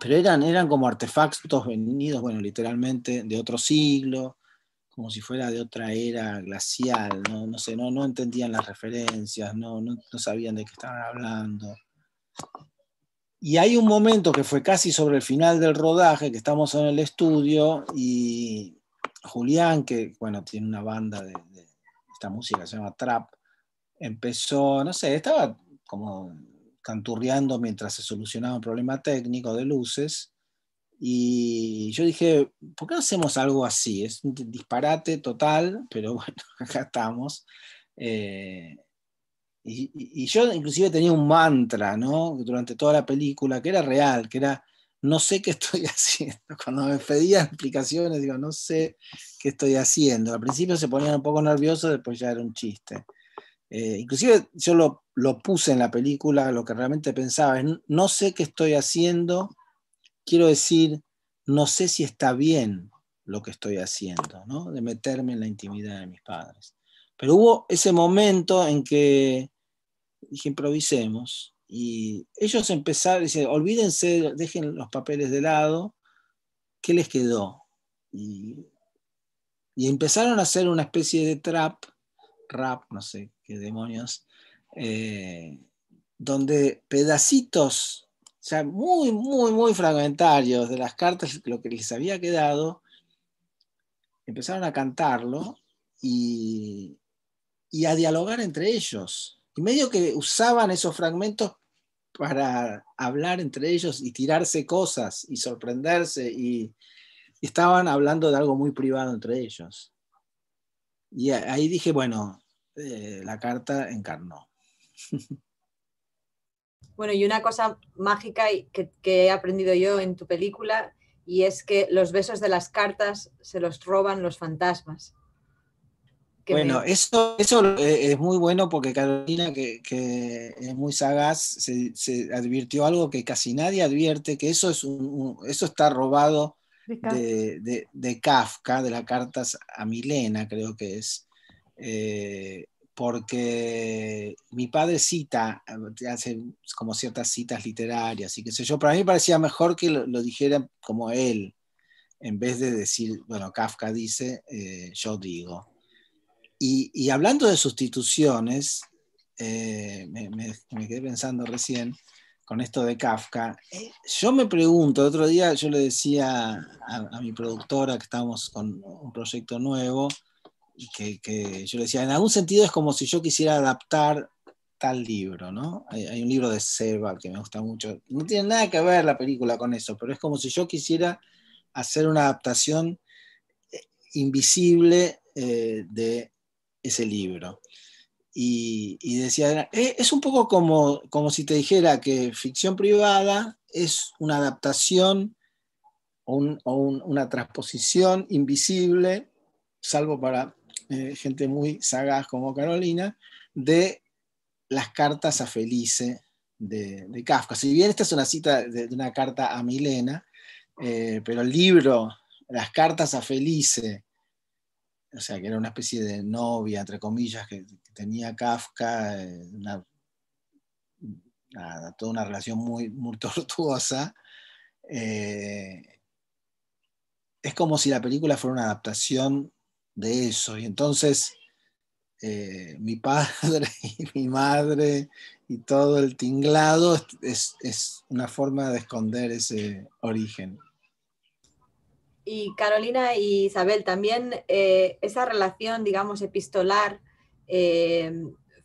Pero eran, eran como artefactos venidos, bueno, literalmente de otro siglo, como si fuera de otra era glacial, no, sé, no, no entendían las referencias, no, no sabían de qué estaban hablando. Y hay un momento que fue casi sobre el final del rodaje, que estamos en el estudio y Julián, que bueno, tiene una banda de, esta música se llama Trap, empezó, no sé, estaba como canturreando mientras se solucionaba un problema técnico de luces. Y yo dije, ¿por qué no hacemos algo así? Es un disparate total, pero bueno, acá estamos. Eh, y, yo inclusive tenía un mantra, ¿no? Durante toda la película, que era real, que era, no sé qué estoy haciendo. Cuando me pedía explicaciones, digo, no sé qué estoy haciendo. Al principio se ponían un poco nerviosos, después ya era un chiste. Eh, inclusive yo lo, lo, puse en la película, lo que realmente pensaba es, no sé qué estoy haciendo, quiero decir, no sé si está bien lo que estoy haciendo, ¿no? De meterme en la intimidad de mis padres. Pero hubo ese momento en que dije, improvisemos. Y ellos empezaron, dicen, olvídense, dejen los papeles de lado, ¿qué les quedó? Y, empezaron a hacer una especie de trap, rap, no sé qué demonios, eh, donde pedacitos, o sea, muy, muy, muy fragmentarios de las cartas, lo que les había quedado, empezaron a cantarlo y, y a dialogar entre ellos. Y medio que usaban esos fragmentos para hablar entre ellos y tirarse cosas y sorprenderse y, estaban hablando de algo muy privado entre ellos. Y ahí dije, bueno, eh, la carta encarnó. Bueno, y una cosa mágica que, que he aprendido yo en tu película y es que los besos de las cartas se los roban los fantasmas bueno, eso, eh, es muy bueno porque Carolina, que, es muy sagaz, se, advirtió algo que casi nadie advierte, que eso, es eso está robado de, Kafka, de las cartas a Milena, creo que es. Eh, porque mi padre cita, eh, hace como ciertas citas literarias y qué sé yo, para mí parecía mejor que lo, dijera como él, en vez de decir, bueno, Kafka dice, yo digo. Y, hablando de sustituciones, eh, me, quedé pensando recién con esto de Kafka. Eh, yo me pregunto, otro día yo le decía a, mi productora que estábamos con un proyecto nuevo, que, que, yo le decía, en algún sentido es como si yo quisiera adaptar tal libro, ¿no? Hay, un libro de Seba que me gusta mucho. No tiene nada que ver la película con eso, pero es como si yo quisiera hacer una adaptación eh, invisible de ese libro. Y, decía, eh, es un poco como, como si te dijera que ficción privada es una adaptación o, una transposición invisible, salvo para eh, gente muy sagaz como Carolina, de las cartas a Felice de, Kafka. Si bien esta es una cita de, una carta a Milena, eh, pero el libro, las cartas a Felice o sea, que era una especie de novia, entre comillas, que, tenía Kafka, eh, toda una relación muy, tortuosa. Eh, es como si la película fuera una adaptación de eso. Y entonces eh, mi padre y mi madre y todo el tinglado es una forma de esconder ese origen. Y Carolina y Isabel, también eh, esa relación, digamos, epistolar, eh,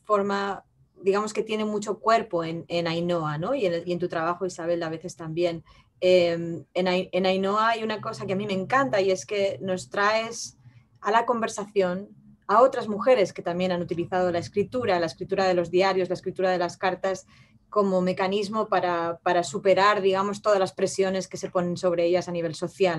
forma, digamos que tiene mucho cuerpo en, en Ainhoa, ¿no? Y en, tu trabajo, Isabel, a veces también. Eh, en, en Ainhoa hay una cosa que a mí me encanta y es que nos traes a la conversación a otras mujeres que también han utilizado la escritura, la escritura de los diarios, la escritura de las cartas, como mecanismo para, para, superar, digamos, todas las presiones que se ponen sobre ellas a nivel social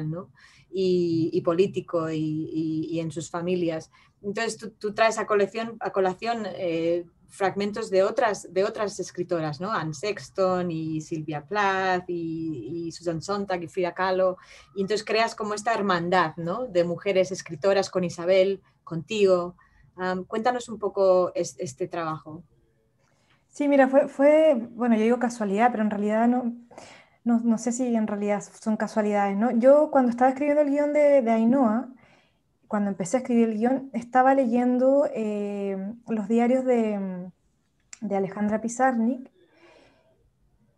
y, político y, en sus familias. Entonces tú, traes a, colección, a colación eh, fragmentos de otras, de otras escritoras, ¿no? Anne Sexton y Silvia Plath y, Susan Sontag y Frida Kahlo. Y entonces creas como esta hermandad ¿no? de mujeres escritoras con Isabel, contigo. Ah, cuéntanos un poco este trabajo. Sí, mira, fue, bueno, yo digo casualidad, pero en realidad no, no, sé si en realidad son casualidades, ¿no? Yo cuando estaba escribiendo el guión de, de Ainhoa, cuando empecé a escribir el guión, estaba leyendo eh, los diarios de, Alejandra Pizarnik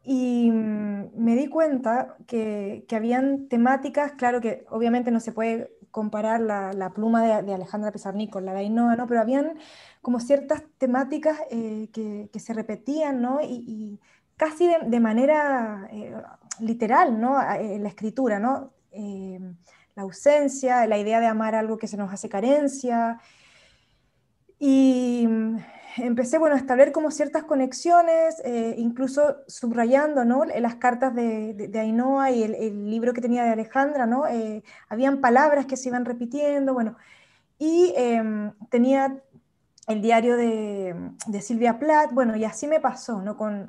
y mm, me di cuenta que, habían temáticas, claro que obviamente no se puede comparar la, pluma de, Alejandra Pizarnik con la de Ainhoa, ¿no? pero habían como ciertas temáticas eh, que, se repetían, ¿no? Y, casi de, manera eh, literal, ¿no? En eh, la escritura, ¿no? la ausencia, la idea de amar algo que se nos hace carencia. Y mm, empecé, bueno, a establecer como ciertas conexiones, incluso subrayando, ¿no? Las cartas de, de, Ainhoa y el, el, libro que tenía de Alejandra, ¿no? habían palabras que se iban repitiendo, bueno. Y em, tenía el diario de, Silvia Plath, bueno, y así me pasó, ¿no? Con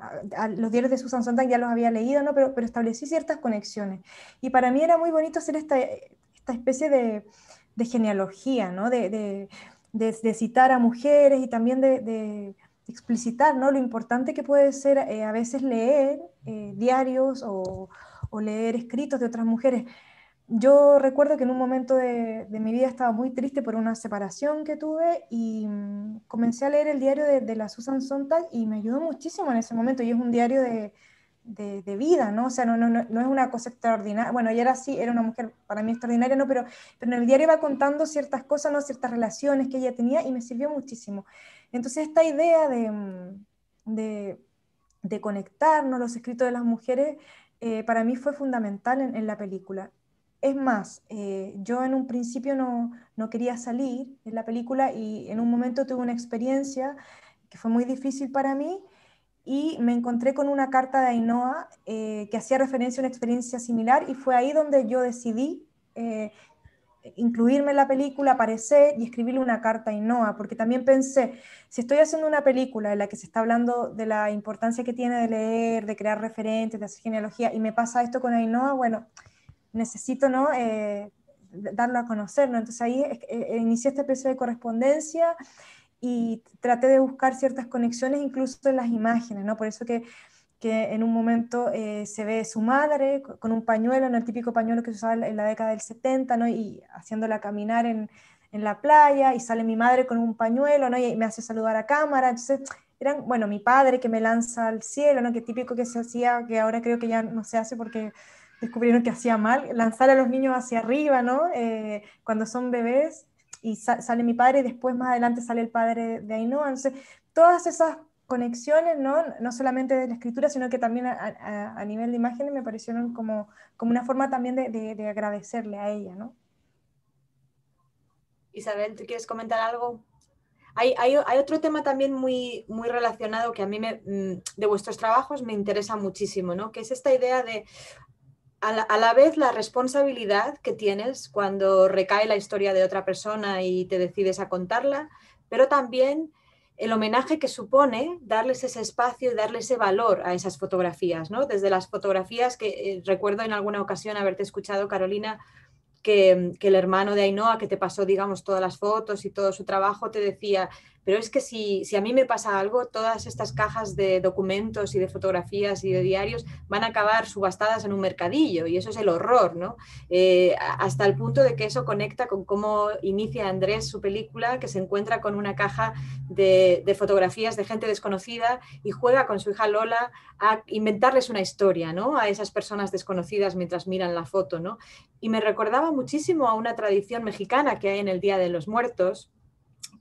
los diarios de Susan Sontag ya los había leído, ¿no? Pero, establecí ciertas conexiones. Y para mí era muy bonito hacer esta, esta especie de, de genealogía, ¿no? De, de, citar a mujeres y también de, explicitar, ¿no? Lo importante que puede ser eh, a veces leer eh, diarios o, o leer escritos de otras mujeres yo recuerdo que en un momento de, mi vida estaba muy triste por una separación que tuve y mm, comencé a leer el diario de, la Susan Sontag y me ayudó muchísimo en ese momento y es un diario de, de vida, ¿no? O sea, no, no, no, es una cosa extraordinaria, bueno, ella era así, era una mujer para mí extraordinaria, ¿no? Pero, pero en el diario va contando ciertas cosas, ¿no? Ciertas relaciones que ella tenía y me sirvió muchísimo. Entonces esta idea de, mm, de, conectarnos, los escritos de las mujeres, eh, para mí fue fundamental en la película. Es más, eh, yo en un principio no, quería salir en la película y en un momento tuve una experiencia que fue muy difícil para mí y me encontré con una carta de Ainhoa eh, que hacía referencia a una experiencia similar y fue ahí donde yo decidí eh, incluirme en la película, aparecer y escribirle una carta a Ainhoa, porque también pensé, si estoy haciendo una película en la que se está hablando de la importancia que tiene de leer, de crear referentes, de hacer genealogía, y me pasa esto con Ainhoa, bueno, necesito, ¿no? Eh, darlo a conocer, ¿no? Entonces ahí eh, eh, inicié este proceso de correspondencia y traté de buscar ciertas conexiones incluso en las imágenes, ¿no? Por eso que, que en un momento se ve su madre con un pañuelo, ¿no? el típico pañuelo que se usaba en la década del 70, ¿no? Y haciéndola caminar en, en la playa y sale mi madre con un pañuelo, ¿no? Y me hace saludar a cámara, entonces eran, bueno, mi padre que me lanza al cielo, ¿no? Que típico que se hacía, que ahora creo que ya no se hace porque descubrieron que hacía mal, lanzar a los niños hacia arriba, ¿no? Eh, cuando son bebés, y sale mi padre, y después más adelante sale el padre de Ainhoa. Entonces, todas esas conexiones, ¿no? no solamente de la escritura, sino que también a, nivel de imágenes me parecieron como, como una forma también de, agradecerle a ella. ¿no? Isabel, ¿tú quieres comentar algo? Hay, otro tema también muy, muy relacionado que a mí me, mm, de vuestros trabajos me interesa muchísimo, ¿no? que es esta idea de a la, vez la responsabilidad que tienes cuando recae la historia de otra persona y te decides a contarla, pero también el homenaje que supone darles ese espacio y darle ese valor a esas fotografías, ¿no? Desde las fotografías que eh, recuerdo en alguna ocasión haberte escuchado, Carolina, que, que, el hermano de Ainhoa, que te pasó, digamos, todas las fotos y todo su trabajo, te decía, pero es que si, a mí me pasa algo, todas estas cajas de documentos y de fotografías y de diarios van a acabar subastadas en un mercadillo y eso es el horror, ¿no? Eh, hasta el punto de que eso conecta con cómo inicia Andrés su película, que se encuentra con una caja de, de fotografías de gente desconocida y juega con su hija Lola a inventarles una historia, ¿no? A esas personas desconocidas mientras miran la foto, ¿no? Y me recordaba muchísimo a una tradición mexicana que hay en el Día de los Muertos,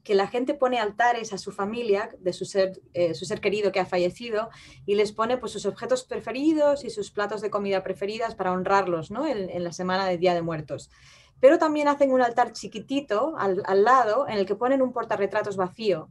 que la gente pone altares a su familia, de su ser, eh, su ser querido que ha fallecido, y les pone pues, sus objetos preferidos y sus platos de comida preferidas para honrarlos ¿no? en, la semana de Día de Muertos. Pero también hacen un altar chiquitito al, al lado en el que ponen un portarretratos vacío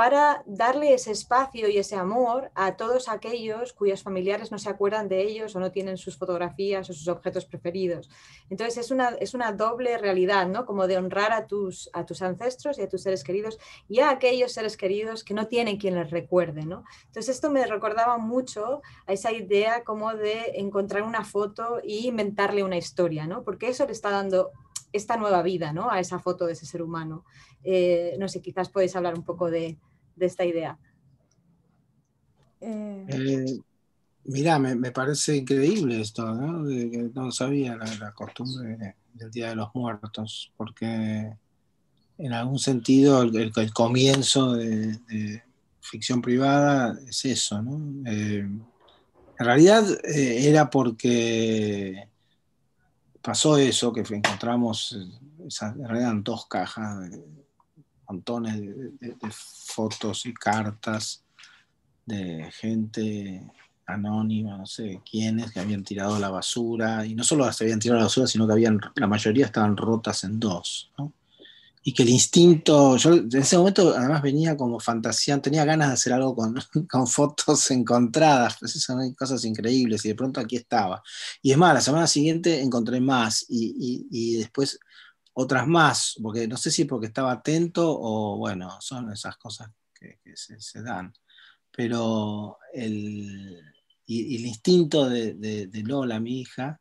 para darle ese espacio y ese amor a todos aquellos cuyos familiares no se acuerdan de ellos o no tienen sus fotografías o sus objetos preferidos. Entonces es una, es una doble realidad, ¿no? Como de honrar a tus, a tus ancestros y a tus seres queridos y a aquellos seres queridos que no tienen quien les recuerde, ¿no? Entonces esto me recordaba mucho a esa idea como de encontrar una foto e inventarle una historia, ¿no? Porque eso le está dando esta nueva vida, ¿no? A esa foto de ese ser humano. Eh, no sé, quizás podéis hablar un poco de, de esta idea? Eh, eh, mirá, me, parece increíble esto, ¿no? que no sabía la, costumbre del Día de los Muertos, porque en algún sentido el, comienzo de, ficción privada es eso, ¿no? Eh, en realidad era porque pasó eso, que encontramos, en eran dos cajas montones de, fotos y cartas de gente anónima, no sé quiénes, que habían tirado la basura, y no solo se habían tirado la basura, sino que habían, la mayoría estaban rotas en dos, Y que el instinto, yo en ese momento además venía como fantasía, tenía ganas de hacer algo con, fotos encontradas, pues son cosas increíbles, y de pronto aquí estaba. Y es más, la semana siguiente encontré más, y, y después otras más, porque no sé si porque estaba atento o bueno, son esas cosas que, se, dan. Pero el, instinto de, Lola, mi hija,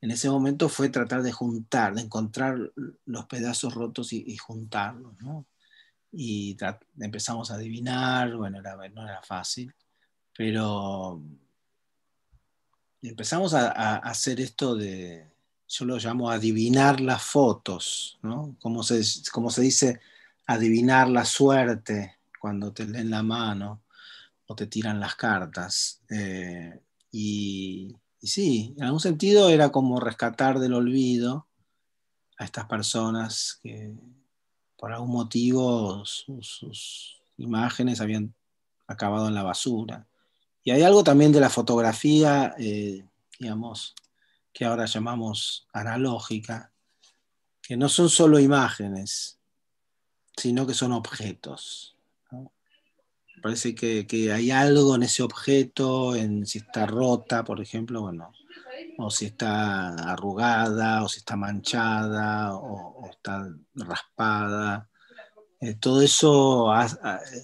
en ese momento fue tratar de juntar, de encontrar los pedazos rotos y, juntarlos, ¿no? Y empezamos a adivinar, bueno, no era fácil, pero empezamos a hacer esto de, yo lo llamo adivinar las fotos, ¿no? Como se, como se dice, adivinar la suerte cuando te leen la mano o te tiran las cartas. Eh, y, sí, en algún sentido era como rescatar del olvido a estas personas que por algún motivo sus, imágenes habían acabado en la basura. Y hay algo también de la fotografía, eh, digamos, que ahora llamamos analógica, que no son solo imágenes, sino que son objetos. Parece que, hay algo en ese objeto, en si está rota, por ejemplo, bueno, o si está arrugada, o si está manchada, o, está raspada. Eh, todo eso,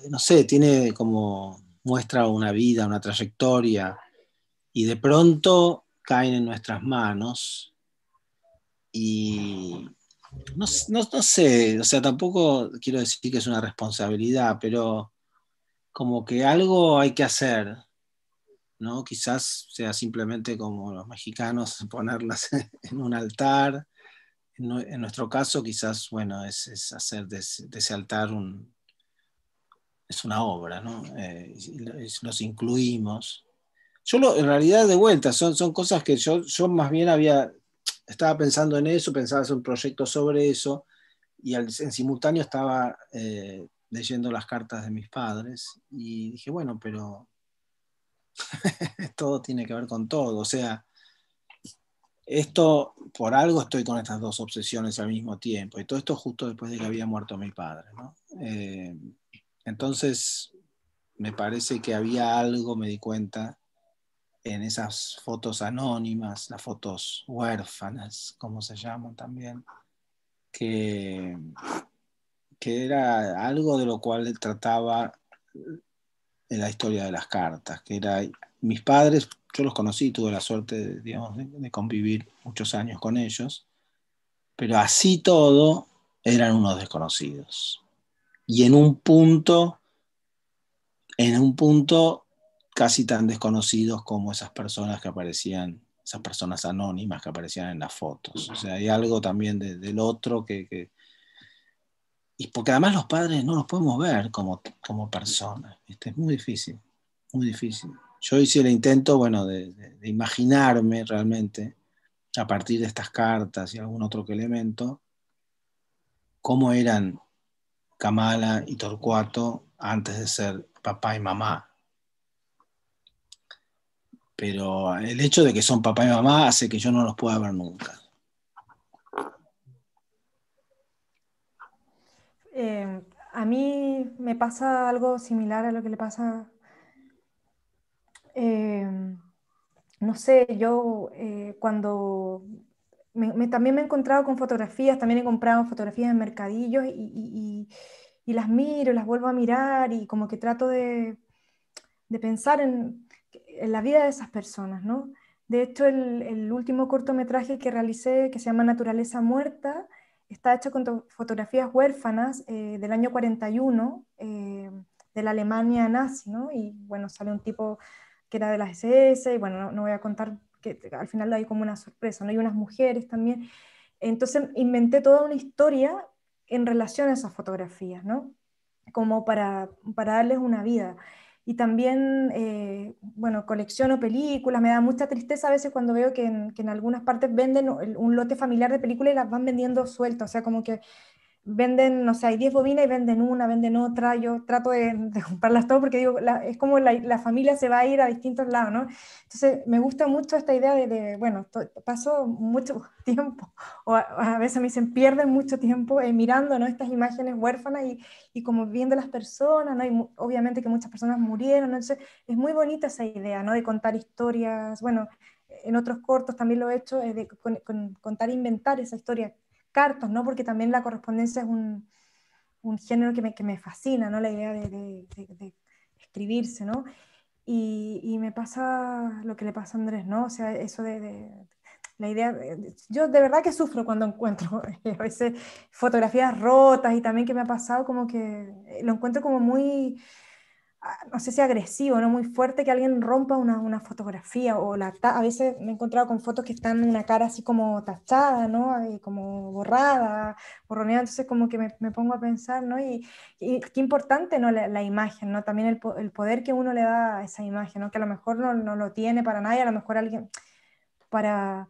no sé, tiene como muestra una vida, una trayectoria, y de pronto caen en nuestras manos y no, no, sé, o sea, tampoco quiero decir que es una responsabilidad, pero como que algo hay que hacer, ¿no? Quizás sea simplemente como los mexicanos ponerlas en un altar. En, nuestro caso, quizás, bueno, es, hacer de, ese, altar un, es una obra, ¿no? Eh, los incluimos. Yo en realidad de vuelta, son, son cosas que yo, yo más bien había, estaba pensando en eso, pensaba hacer un proyecto sobre eso, y en simultáneo estaba eh, leyendo las cartas de mis padres, y dije, bueno, pero todo tiene que ver con todo, o sea, esto, por algo estoy con estas dos obsesiones al mismo tiempo, y todo esto justo después de que había muerto mi padre, eh, entonces, me parece que había algo, me di cuenta, en esas fotos anónimas, las fotos huérfanas, como se llaman también, que, que era algo de lo cual trataba en la historia de las cartas, que era, mis padres, yo los conocí, tuve la suerte, de, de convivir muchos años con ellos, pero así todo eran unos desconocidos. Y en un punto, en un punto casi tan desconocidos como esas personas que aparecían, esas personas anónimas que aparecían en las fotos. O sea, hay algo también del otro que, Y porque además los padres no los podemos ver como, como personas, es muy difícil, muy difícil. Yo hice el intento, bueno, de, imaginarme realmente, a partir de estas cartas y algún otro elemento, cómo eran Kamala y Torcuato antes de ser papá y mamá, pero el hecho de que son papá y mamá hace que yo no los pueda ver nunca. Em, a mí me pasa algo similar a lo que le pasa, em, no sé, yo eh, cuando también me he encontrado con fotografías, también he comprado fotografías en mercadillos y, las miro, las vuelvo a mirar y como que trato de pensar en, en la vida de esas personas, ¿no? De hecho, el, último cortometraje que realicé, que se llama Naturaleza Muerta, está hecho con fotografías huérfanas eh, del año 41 eh, de la Alemania nazi, ¿no? Y bueno, sale un tipo que era de las SS, y bueno, no, voy a contar, que al final hay como una sorpresa, ¿no? hay unas mujeres también. Entonces inventé toda una historia en relación a esas fotografías, ¿no? Como para, para darles una vida y también, eh, bueno, colecciono películas, me da mucha tristeza a veces cuando veo que en, que en, algunas partes venden un lote familiar de películas y las van vendiendo sueltas, o sea, como que venden, no sé, hay 10 bobinas y venden una, venden otra, yo trato de, comprarlas todas porque digo, es como la, familia se va a ir a distintos lados, ¿no? Entonces, me gusta mucho esta idea de, bueno, paso mucho tiempo, o a, veces me dicen, pierden mucho tiempo eh, mirando, ¿no? Estas imágenes huérfanas y, y, como viendo las personas, ¿no? Y obviamente que muchas personas murieron, Entonces, es muy bonita esa idea, ¿no? De contar historias, bueno, en otros cortos también lo he hecho, es eh, de con, contar, e inventar esa historia cartos, ¿no? porque también la correspondencia es un, género que me, fascina, ¿no? la idea de, escribirse. ¿no? Y, me pasa lo que le pasa a Andrés, ¿no? o sea, eso de, la idea, yo de verdad que sufro cuando encuentro a veces fotografías rotas y también que me ha pasado como que eh, lo encuentro como muy Ah, no sé si agresivo, no muy fuerte, que alguien rompa una, fotografía o la a veces me he encontrado con fotos que están una cara así como tachada, ¿no? como borrada, borroneada, entonces como que me, pongo a pensar, ¿no? Y, y qué importante, ¿no? La, imagen, ¿no? También el, poder que uno le da a esa imagen, ¿no? Que a lo mejor no, no lo tiene para nadie, a lo mejor alguien para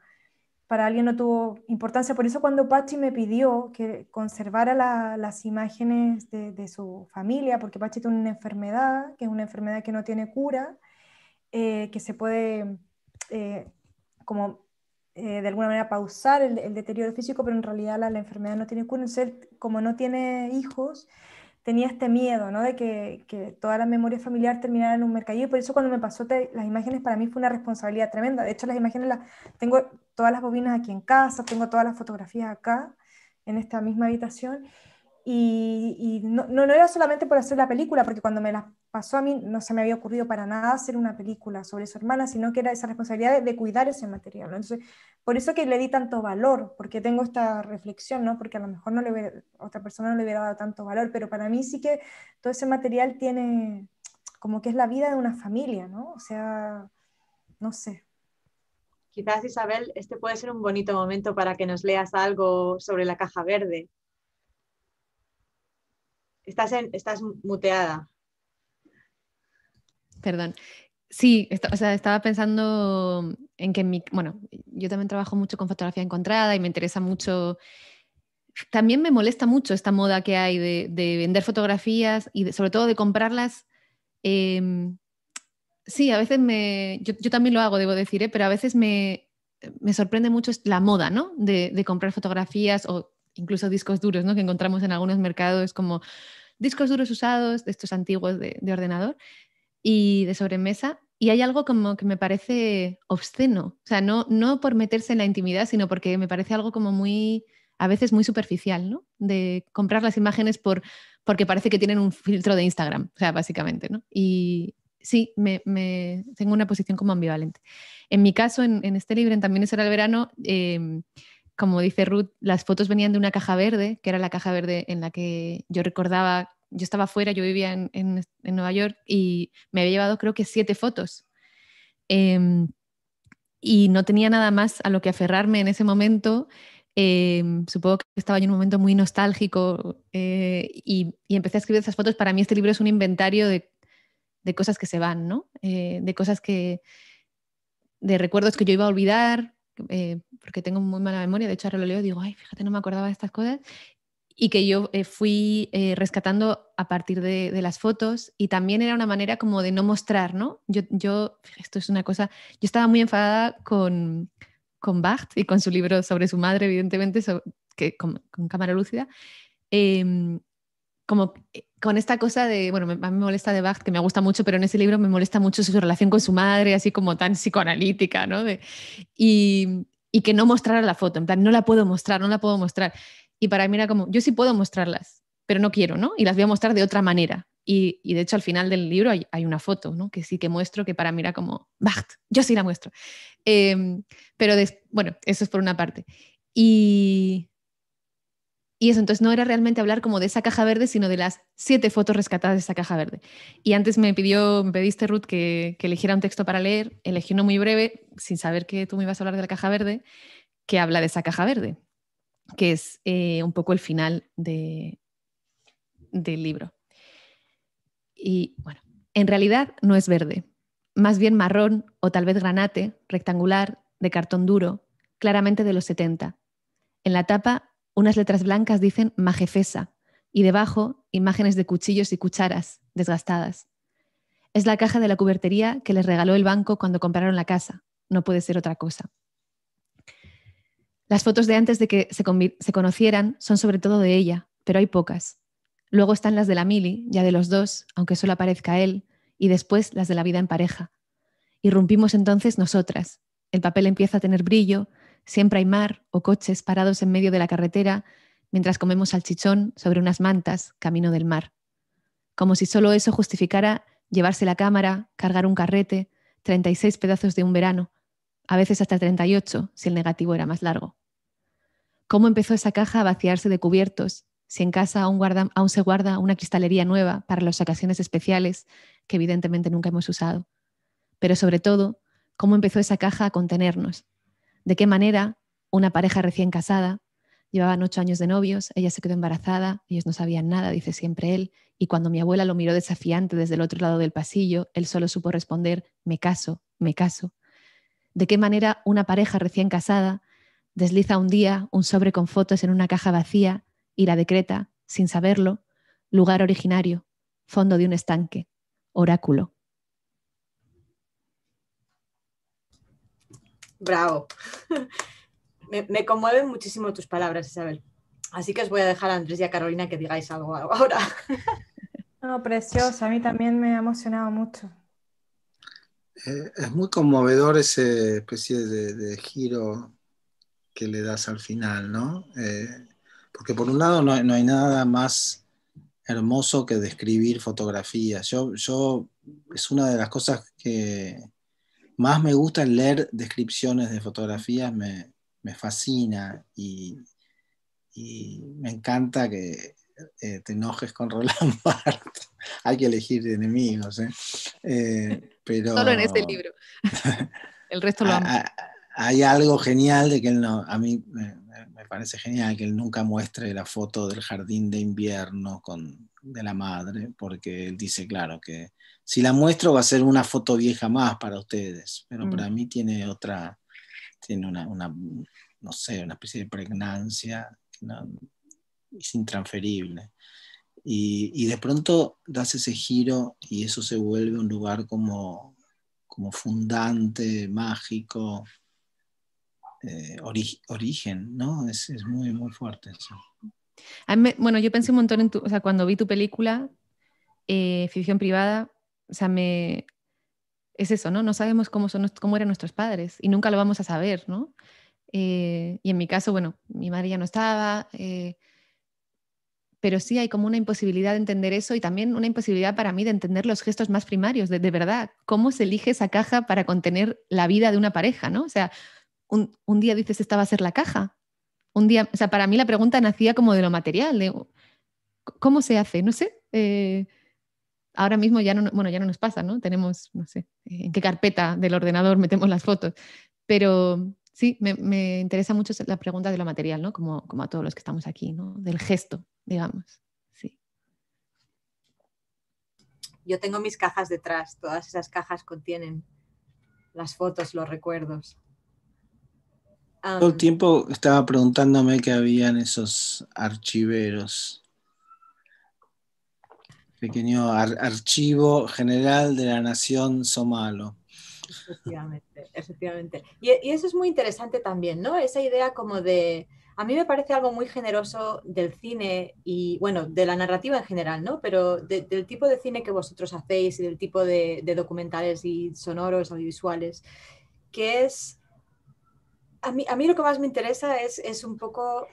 para alguien no tuvo importancia. Por eso cuando Pachi me pidió que conservara las imágenes de, su familia, porque Pachi tiene una enfermedad, que es una enfermedad que no tiene cura, eh, que se puede eh, como eh, de alguna manera pausar el, deterioro físico, pero en realidad la, la enfermedad no tiene cura. Entonces, como no tiene hijos, tenía este miedo, ¿no? De que, toda la memoria familiar terminara en un mercadillo. Y por eso cuando me pasó las imágenes, para mí fue una responsabilidad tremenda. De hecho, las imágenes las tengo todas las bobinas aquí en casa, tengo todas las fotografías acá, en esta misma habitación. Y, no, no, era solamente por hacer la película, porque cuando me las pasó a mí, no se me había ocurrido para nada hacer una película sobre su hermana, sino que era esa responsabilidad de, cuidar ese material. por eso que le di tanto valor, porque tengo esta reflexión, ¿no? porque a lo mejor no le otra persona no le hubiera dado tanto valor, pero para mí sí que todo ese material tiene como que es la vida de una familia, ¿no? O sea, no sé. Quizás Isabel, este puede ser un bonito momento para que nos leas algo sobre la caja verde. Estás, estás muteada. Perdón. Sí, o sea, estaba pensando en que mi, bueno, yo también trabajo mucho con fotografía encontrada y me interesa mucho. También me molesta mucho esta moda que hay de, vender fotografías y sobre todo de comprarlas. Em, sí, a veces me, yo, también lo hago, debo decir, ¿eh? pero a veces me, me, sorprende mucho la moda, ¿no? De, comprar fotografías o incluso discos duros, ¿no? Que encontramos en algunos mercados como discos duros usados, de estos antiguos de ordenador, y de sobremesa. Y hay algo como que me parece obsceno, o sea, no, no por meterse en la intimidad, sino porque me parece algo como muy, a veces muy superficial, ¿no? De comprar las imágenes por, porque parece que tienen un filtro de Instagram, o sea, básicamente, ¿no? Y sí, me, tengo una posición como ambivalente. En mi caso, en, este libro, en también eso era el verano, em, como dice Ruth, las fotos venían de una caja verde, que era la caja verde en la que yo recordaba yo estaba fuera, yo vivía en, Nueva York y me había llevado creo que siete fotos. Em, y no tenía nada más a lo que aferrarme en ese momento. Em, supongo que estaba yo en un momento muy nostálgico eh, y, empecé a escribir esas fotos. Para mí este libro es un inventario de, cosas que se van, ¿no? Eh, de cosas que, de recuerdos que yo iba a olvidar, eh, porque tengo muy mala memoria, de hecho ahora lo leo y digo, ay, fíjate, no me acordaba de estas cosas, y que yo eh, fui eh, rescatando a partir de, las fotos y también era una manera como de no mostrar, ¿no? Yo, yo esto es una cosa, yo estaba muy enfadada con, con Bach y con su libro sobre su madre, evidentemente, que, con, cámara lúcida, em, como eh, con esta cosa de, bueno, me, me molesta de Bach, que me gusta mucho, pero en ese libro me molesta mucho su relación con su madre, así como tan psicoanalítica, ¿no? y, y que no mostrara la foto, en plan, no la puedo mostrar, no la puedo mostrar. Y para mí era como, yo sí puedo mostrarlas, pero no quiero, ¿no? Y las voy a mostrar de otra manera. Y, de hecho al final del libro hay, una foto, ¿no? Que sí que muestro, que para mí era como, ¡Bah! yo sí la muestro. Em, pero bueno, eso es por una parte. Y, y eso, entonces no era realmente hablar como de esa caja verde, sino de las siete fotos rescatadas de esa caja verde. Y antes me pidió, pediste, Ruth, que, que eligiera un texto para leer. Elegí uno muy breve, sin saber que tú me ibas a hablar de la caja verde, que habla de esa caja verde que es eh, un poco el final del libro. Y bueno, en realidad no es verde, más bien marrón o tal vez granate, rectangular, de cartón duro, claramente de los 70. En la tapa, unas letras blancas dicen Majefesa y debajo imágenes de cuchillos y cucharas desgastadas. Es la caja de la cubertería que les regaló el banco cuando compraron la casa, no puede ser otra cosa. Las fotos de antes de que se, conocieran son sobre todo de ella, pero hay pocas. Luego están las de la Mili, ya de los dos, aunque solo aparezca él, y después las de la vida en pareja. Irrumpimos entonces nosotras. El papel empieza a tener brillo, siempre hay mar o coches parados en medio de la carretera mientras comemos chichón sobre unas mantas camino del mar. Como si solo eso justificara llevarse la cámara, cargar un carrete, 36 pedazos de un verano, a veces hasta 38 si el negativo era más largo cómo empezó esa caja a vaciarse de cubiertos, si en casa aún, se guarda una cristalería nueva para las ocasiones especiales que evidentemente nunca hemos usado. Pero sobre todo, cómo empezó esa caja a contenernos. De qué manera una pareja recién casada, llevaban ocho años de novios, ella se quedó embarazada, ellos no sabían nada, dice siempre él, y cuando mi abuela lo miró desafiante desde el otro lado del pasillo, él solo supo responder, me caso, me caso. De qué manera una pareja recién casada desliza un día un sobre con fotos en una caja vacía y la decreta, sin saberlo, lugar originario, fondo de un estanque, oráculo. Bravo. Me, conmueven muchísimo tus palabras, Isabel. Así que os voy a dejar a Andrés y a Carolina que digáis algo ahora. No, preciosa, a mí también me ha emocionado mucho. Eh, es muy conmovedor ese especie de giro le das al final, ¿no? Eh, porque por un lado no, hay nada más hermoso que describir fotografías. Yo, es una de las cosas que más me gusta leer descripciones de fotografías, me, fascina y, me encanta que eh, te enojes con Roland Barthes. hay que elegir enemigos, ¿eh? pero... Eh, Solo en este libro. El resto lo amo hay algo genial de que él no, a mí me, parece genial que él nunca muestre la foto del jardín de invierno con, de la madre, porque él dice, claro, que si la muestro va a ser una foto vieja más para ustedes, pero mm. para mí tiene otra, tiene una, una, no sé, una especie de pregnancia, es intransferible. Y, y, de pronto das ese giro y eso se vuelve un lugar como, como fundante, mágico, eh, origen, ¿no? Es, es, muy, muy fuerte eso. bueno, yo pensé un montón en tu, o sea, cuando vi tu película, eh, Ficción Privada, o sea, me... Es eso, ¿no? No sabemos cómo, son, cómo eran nuestros padres y nunca lo vamos a saber, ¿no? Eh, y en mi caso, bueno, mi madre ya no estaba, pero sí hay como una imposibilidad de entender eso y también una imposibilidad para mí de entender los gestos más primarios, de, de, verdad, cómo se elige esa caja para contener la vida de una pareja, ¿no? O sea, un, día dices, esta va a ser la caja. Un día, o sea, para mí la pregunta nacía como de lo material, de, ¿cómo se hace? No sé. Eh, ahora mismo ya no, bueno, ya no nos pasa, ¿no? Tenemos, no sé, en qué carpeta del ordenador metemos las fotos. Pero sí, me, interesa mucho la pregunta de lo material, ¿no? Como, a todos los que estamos aquí, ¿no? Del gesto, digamos. Sí. Yo tengo mis cajas detrás, todas esas cajas contienen las fotos, los recuerdos. Todo el tiempo estaba preguntándome qué habían esos archiveros. Pequeño archivo general de la nación somalo. Efectivamente, efectivamente. E, y, eso es muy interesante también, ¿no? Esa idea como de... A mí me parece algo muy generoso del cine y, bueno, de la narrativa en general, ¿no? Pero del tipo de cine que vosotros hacéis y del tipo de documentales y sonoros, audiovisuales, que es a mí, lo que más me interesa es, un poco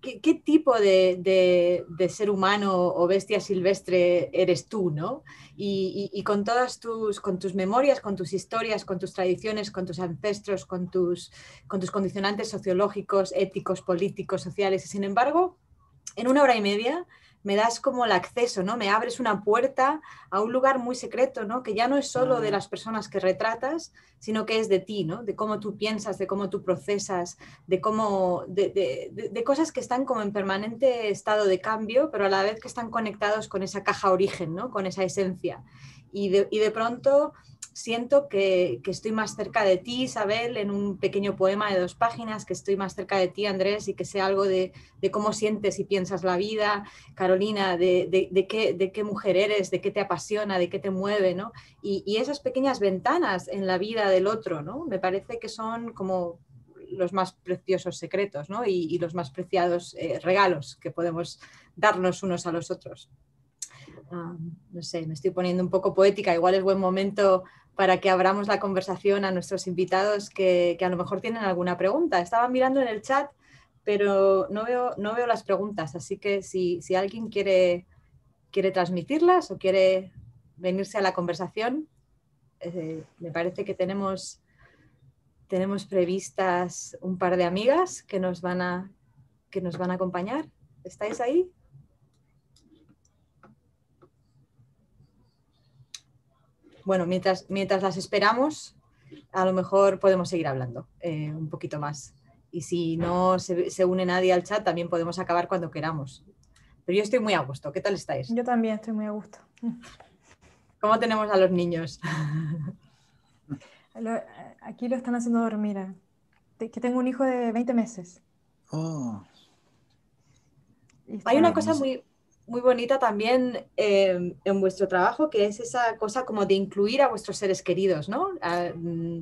qué, tipo de, ser humano o bestia silvestre eres tú, ¿no? Y, con todas tus, con tus memorias, con tus historias, con tus tradiciones, con tus ancestros, con tus, con tus condicionantes sociológicos, éticos, políticos, sociales. Y sin embargo, en una hora y media me das como el acceso, ¿no? Me abres una puerta a un lugar muy secreto, ¿no? Que ya no es solo de ah. las personas que retratas, sino que es de ti, ¿no? De cómo tú piensas, de cómo tú procesas, de cómo, de, de, cosas que están como en permanente estado de cambio, pero a la vez que están conectados con esa caja origen, ¿no? Con esa esencia y de, pronto siento que, estoy más cerca de ti, Isabel, en un pequeño poema de dos páginas, que estoy más cerca de ti, Andrés, y que sé algo de, cómo sientes y piensas la vida, Carolina, de, qué, mujer eres, de qué te apasiona, de qué te mueve, Y, esas pequeñas ventanas en la vida del otro, ¿no? Me parece que son como los más preciosos secretos, Y, los más preciados eh, regalos que podemos darnos unos a los otros. Ah, no sé, me estoy poniendo un poco poética, igual es buen momento para que abramos la conversación a nuestros invitados que, a lo mejor tienen alguna pregunta. Estaba mirando en el chat, pero no veo, no veo las preguntas, así que si, alguien quiere, quiere transmitirlas o quiere venirse a la conversación, eh, me parece que tenemos, tenemos previstas un par de amigas que nos van a, que nos van a acompañar. ¿Estáis ahí? bueno, mientras, mientras las esperamos, a lo mejor podemos seguir hablando eh, un poquito más. Y si no se, une nadie al chat, también podemos acabar cuando queramos. Pero yo estoy muy a gusto. ¿Qué tal estáis? Yo también estoy muy a gusto. ¿Cómo tenemos a los niños? Aquí lo están haciendo dormir. Eh. Que tengo un hijo de 20 meses. Oh. Hay una cosa muy, muy bonita también em, en vuestro trabajo, que es esa cosa como de incluir a vuestros seres queridos, ¿no? Ah, mm,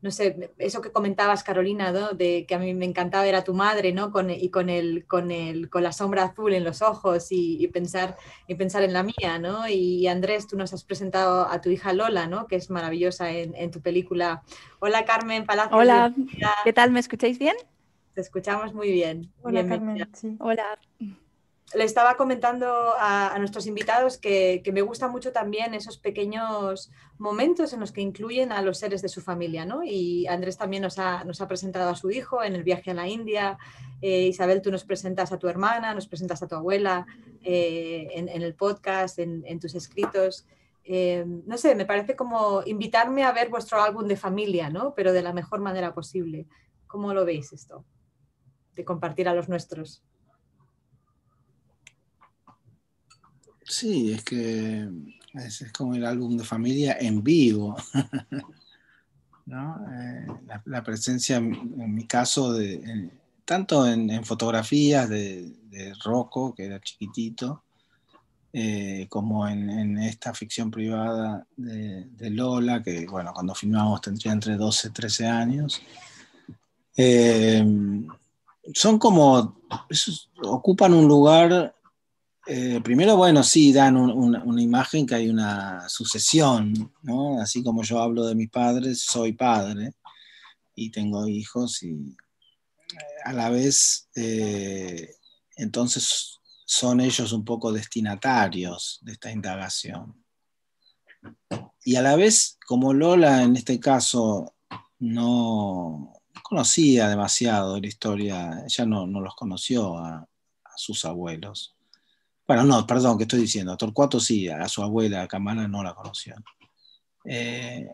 no sé, eso que comentabas, Carolina, ¿no? de que a mí me encantaba ver a tu madre, ¿no? Con, y con el, con el, con la sombra azul en los ojos y, pensar, y pensar en la mía, ¿no? Y Andrés, tú nos has presentado a tu hija Lola, ¿no? Que es maravillosa en, tu película. Hola, Carmen Palacios. Hola, ¿qué tal? ¿Me escucháis bien? Te escuchamos muy bien. Hola, Carmen. Hola le estaba comentando a, nuestros invitados que, me gusta mucho también esos pequeños momentos en los que incluyen a los seres de su familia, ¿no? Y Andrés también nos ha, presentado a su hijo en el viaje a la India, eh, Isabel, tú nos presentas a tu hermana, nos presentas a tu abuela eh, en, el podcast, en, tus escritos. Eh, no sé, me parece como invitarme a ver vuestro álbum de familia, ¿no? Pero de la mejor manera posible. ¿Cómo lo veis esto? De compartir a los nuestros. Sí, es que es, como el álbum de familia en vivo. Eh, la, presencia, en mi caso, de, tanto en, fotografías de, de Rocco, que era chiquitito, eh, como en, esta ficción privada de, Lola, que bueno, cuando filmamos tendría entre 12 y 13 años. Eh, son como, ocupan un lugar eh, primero, bueno, sí, dan una imagen que hay una sucesión, ¿no? Así como yo hablo de mis padres, soy padre y tengo hijos y eh, a la vez, eh, entonces son ellos un poco destinatarios de esta indagación. Y a la vez, como Lola en este caso no conocía demasiado la historia, ella no, los conoció a sus abuelos bueno, no, perdón, que estoy diciendo? A Torcuato sí, a su abuela, a Camana no la conocían. Eh,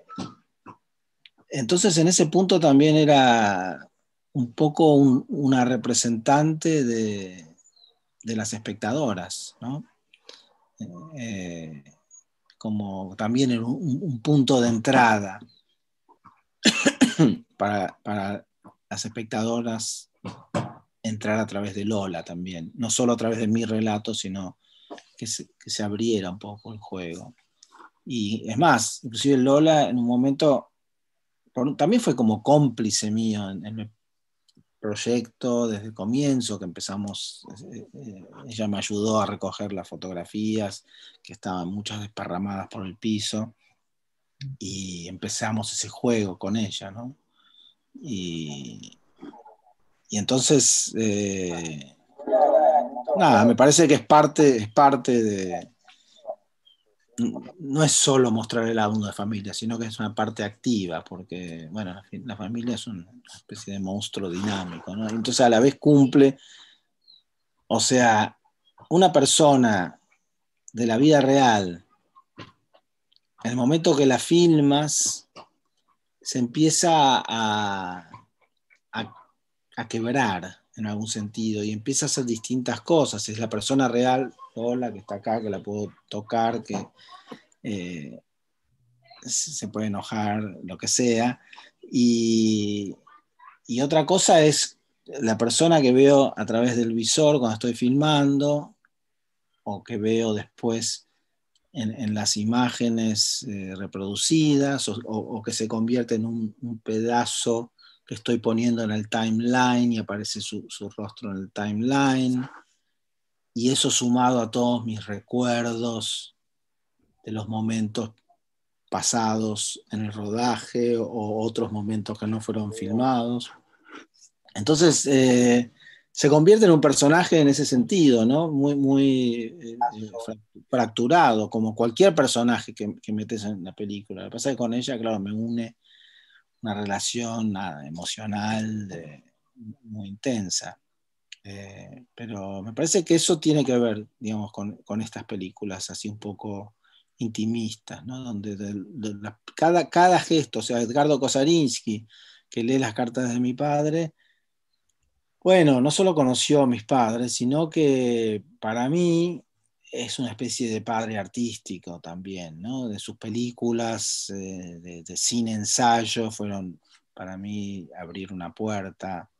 entonces, en ese punto también era un poco una representante de, las espectadoras, ¿no? Eh, como también un, un, punto de entrada para, para las espectadoras entrar a través de Lola también, no solo a través de mi relato, sino que se, abriera un poco el juego. Y es más, inclusive Lola en un momento también fue como cómplice mío en, el proyecto desde el comienzo que empezamos, eh, eh, ella me ayudó a recoger las fotografías que estaban muchas desparramadas por el piso y empezamos ese juego con ella, ¿no? Y, y entonces, eh, nada, me parece que es parte, es parte de... No es solo mostrar el álbum de familia, sino que es una parte activa, porque, bueno, la familia es una especie de monstruo dinámico, Entonces a la vez cumple, o sea, una persona de la vida real, en el momento que la filmas, se empieza a, a quebrar en algún sentido y empieza a hacer distintas cosas. Es la persona real, sola, que está acá, que la puedo tocar, que eh, se puede enojar, lo que sea. Y, otra cosa es la persona que veo a través del visor cuando estoy filmando o que veo después en, las imágenes eh, reproducidas o, que se convierte en un, un pedazo que estoy poniendo en el timeline y aparece su, rostro en el timeline. Y eso sumado a todos mis recuerdos de los momentos pasados en el rodaje o otros momentos que no fueron filmados. Entonces, eh, se convierte en un personaje en ese sentido, ¿no? Muy, muy eh, eh, fracturado, como cualquier personaje que, que, metes en la película. Lo que pasa es que con ella, claro, me une una relación emocional muy intensa. Eh, pero me parece que eso tiene que ver, digamos, con, estas películas así un poco intimistas, ¿no? donde cada, cada gesto, o sea, Edgardo Kosarinsky, que lee las cartas de mi padre, bueno, no solo conoció a mis padres, sino que para mí es una especie de padre artístico también, ¿no? De sus películas, eh, de, cine ensayo, fueron para mí abrir una puerta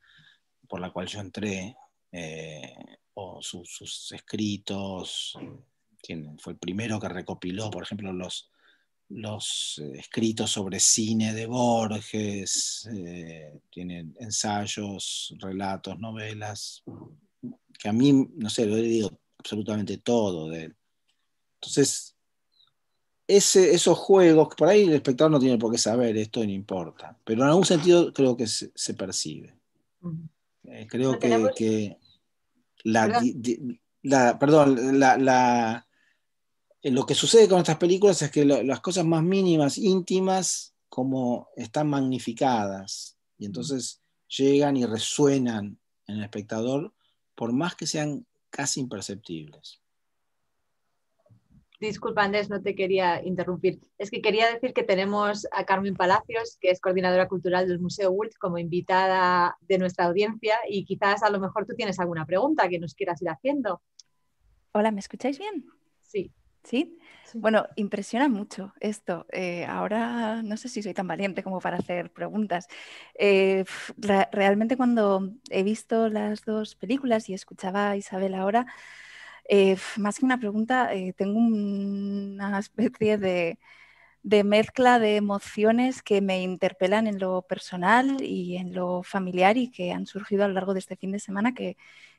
por la cual yo entré, eh, o sus escritos, fue el primero que recopiló, por ejemplo, los, los eh, escritos sobre cine de Borges, tiene ensayos, relatos, novelas, que a mí, no sé, lo he dicho, absolutamente todo de él. Entonces, ese, esos juegos, por ahí el espectador no tiene por qué saber esto, no importa, pero en algún sentido creo que se, percibe. Eh, creo que, la, perdón, eh, lo que sucede con estas películas es que las cosas más mínimas, íntimas, como están magnificadas y entonces llegan y resuenan en el espectador, por más que sean casi imperceptibles. Disculpa, Andrés, no te quería interrumpir. Es que quería decir que tenemos a Carmen Palacios, que es coordinadora cultural del Museo Wurt, como invitada de nuestra audiencia y quizás a lo mejor tú tienes alguna pregunta que nos quieras ir haciendo. Hola, ¿me escucháis bien? Sí. ¿Sí? Bueno, impresiona mucho esto. Eh, ahora no sé si soy tan valiente como para hacer preguntas. Eh, realmente cuando he visto las dos películas y escuchaba a Isabel ahora, eh, más que una pregunta, tengo una especie de, de mezcla de emociones que me interpelan en lo personal y en lo familiar y que han surgido a lo largo de este fin de semana que,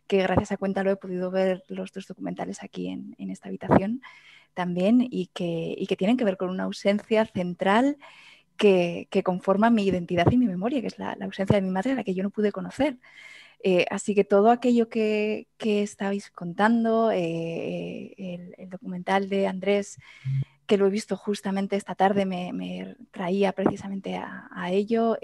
que gracias a cuenta lo he podido ver los dos documentales aquí en, esta habitación también y que, tienen que ver con una ausencia central que, conforma mi identidad y mi memoria, que es la, ausencia de mi madre a la que yo no pude conocer. Eh, así que todo aquello que, que estabais contando, eh, eh, el, documental de Andrés, que lo he visto justamente esta tarde, me, traía precisamente a, ello.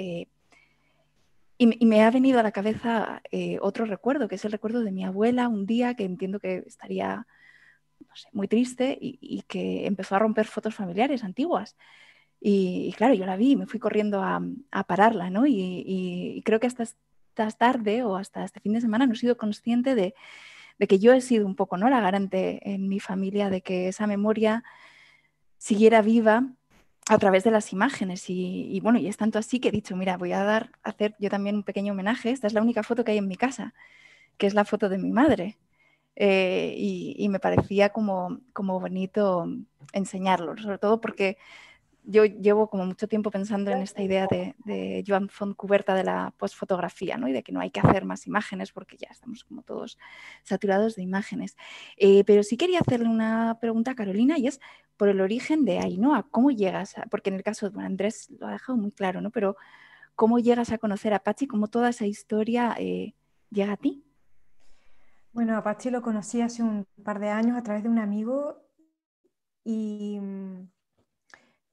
Y me, ha venido a la cabeza eh, otro recuerdo, que es el recuerdo de mi abuela un día que entiendo que estaría muy triste y, que empezó a romper fotos familiares antiguas. Y, claro, yo la vi y me fui corriendo a, pararla, ¿no? Y, creo que hasta esta tarde o hasta este fin de semana no he sido consciente de, de que yo he sido un poco ¿no? la garante en mi familia de que esa memoria siguiera viva a través de las imágenes y, bueno, y es tanto así que he dicho, mira, voy a dar, hacer yo también un pequeño homenaje, esta es la única foto que hay en mi casa, que es la foto de mi madre. Eh, y, y, me parecía como, como bonito enseñarlo, sobre todo porque yo llevo como mucho tiempo pensando en esta idea de, de Joan Cuberta de la postfotografía, ¿no? Y de que no hay que hacer más imágenes porque ya estamos como todos saturados de imágenes. Eh, pero sí quería hacerle una pregunta a Carolina y es por el origen de Ainhoa, ¿cómo llegas? A, porque en el caso de Andrés lo ha dejado muy claro, ¿no? Pero ¿cómo llegas a conocer a Pachi? ¿Cómo toda esa historia eh, llega a ti? Bueno, Apache lo conocí hace un par de años a través de un amigo y mm,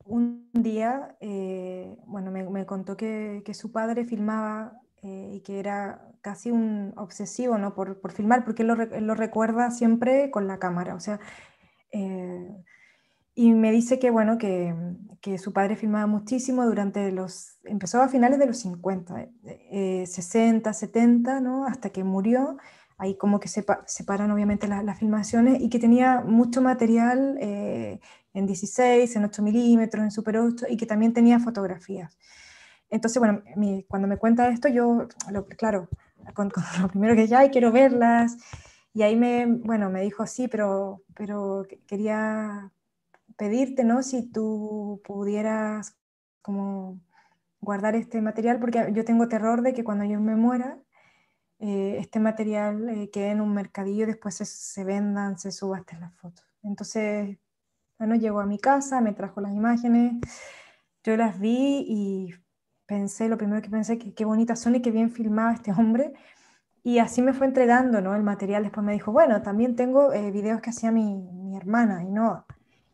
un día, eh, bueno, me, contó que, su padre filmaba eh, y que era casi un obsesivo ¿no? por, por filmar, porque él lo, recuerda siempre con la cámara. O sea, eh, y me dice que, bueno, que, su padre filmaba muchísimo durante los, empezó a finales de los 50, 60, 70, ¿no? hasta que murió. Ahí como que se separan obviamente las, las filmaciones y que tenía mucho material en 16, en 8 milímetros, en Super 8, y que también tenía fotografías. Entonces, bueno, cuando me cuenta esto, yo, claro, lo primero que ya, quiero verlas, y ahí me, bueno, me dijo, sí, pero, pero quería pedirte, ¿no? Si tú pudieras como guardar este material, porque yo tengo terror de que cuando yo me muera, eh, este material eh, quede en un mercadillo y después se, vendan, se hasta las fotos. Entonces, bueno, ah, llegó a mi casa, me trajo las imágenes, yo las vi y pensé, lo primero que pensé, que qué bonitas son y qué bien filmaba este hombre. Y así me fue entregando ¿no? el material. Después me dijo, bueno, también tengo eh, videos que hacía mi, hermana, y no.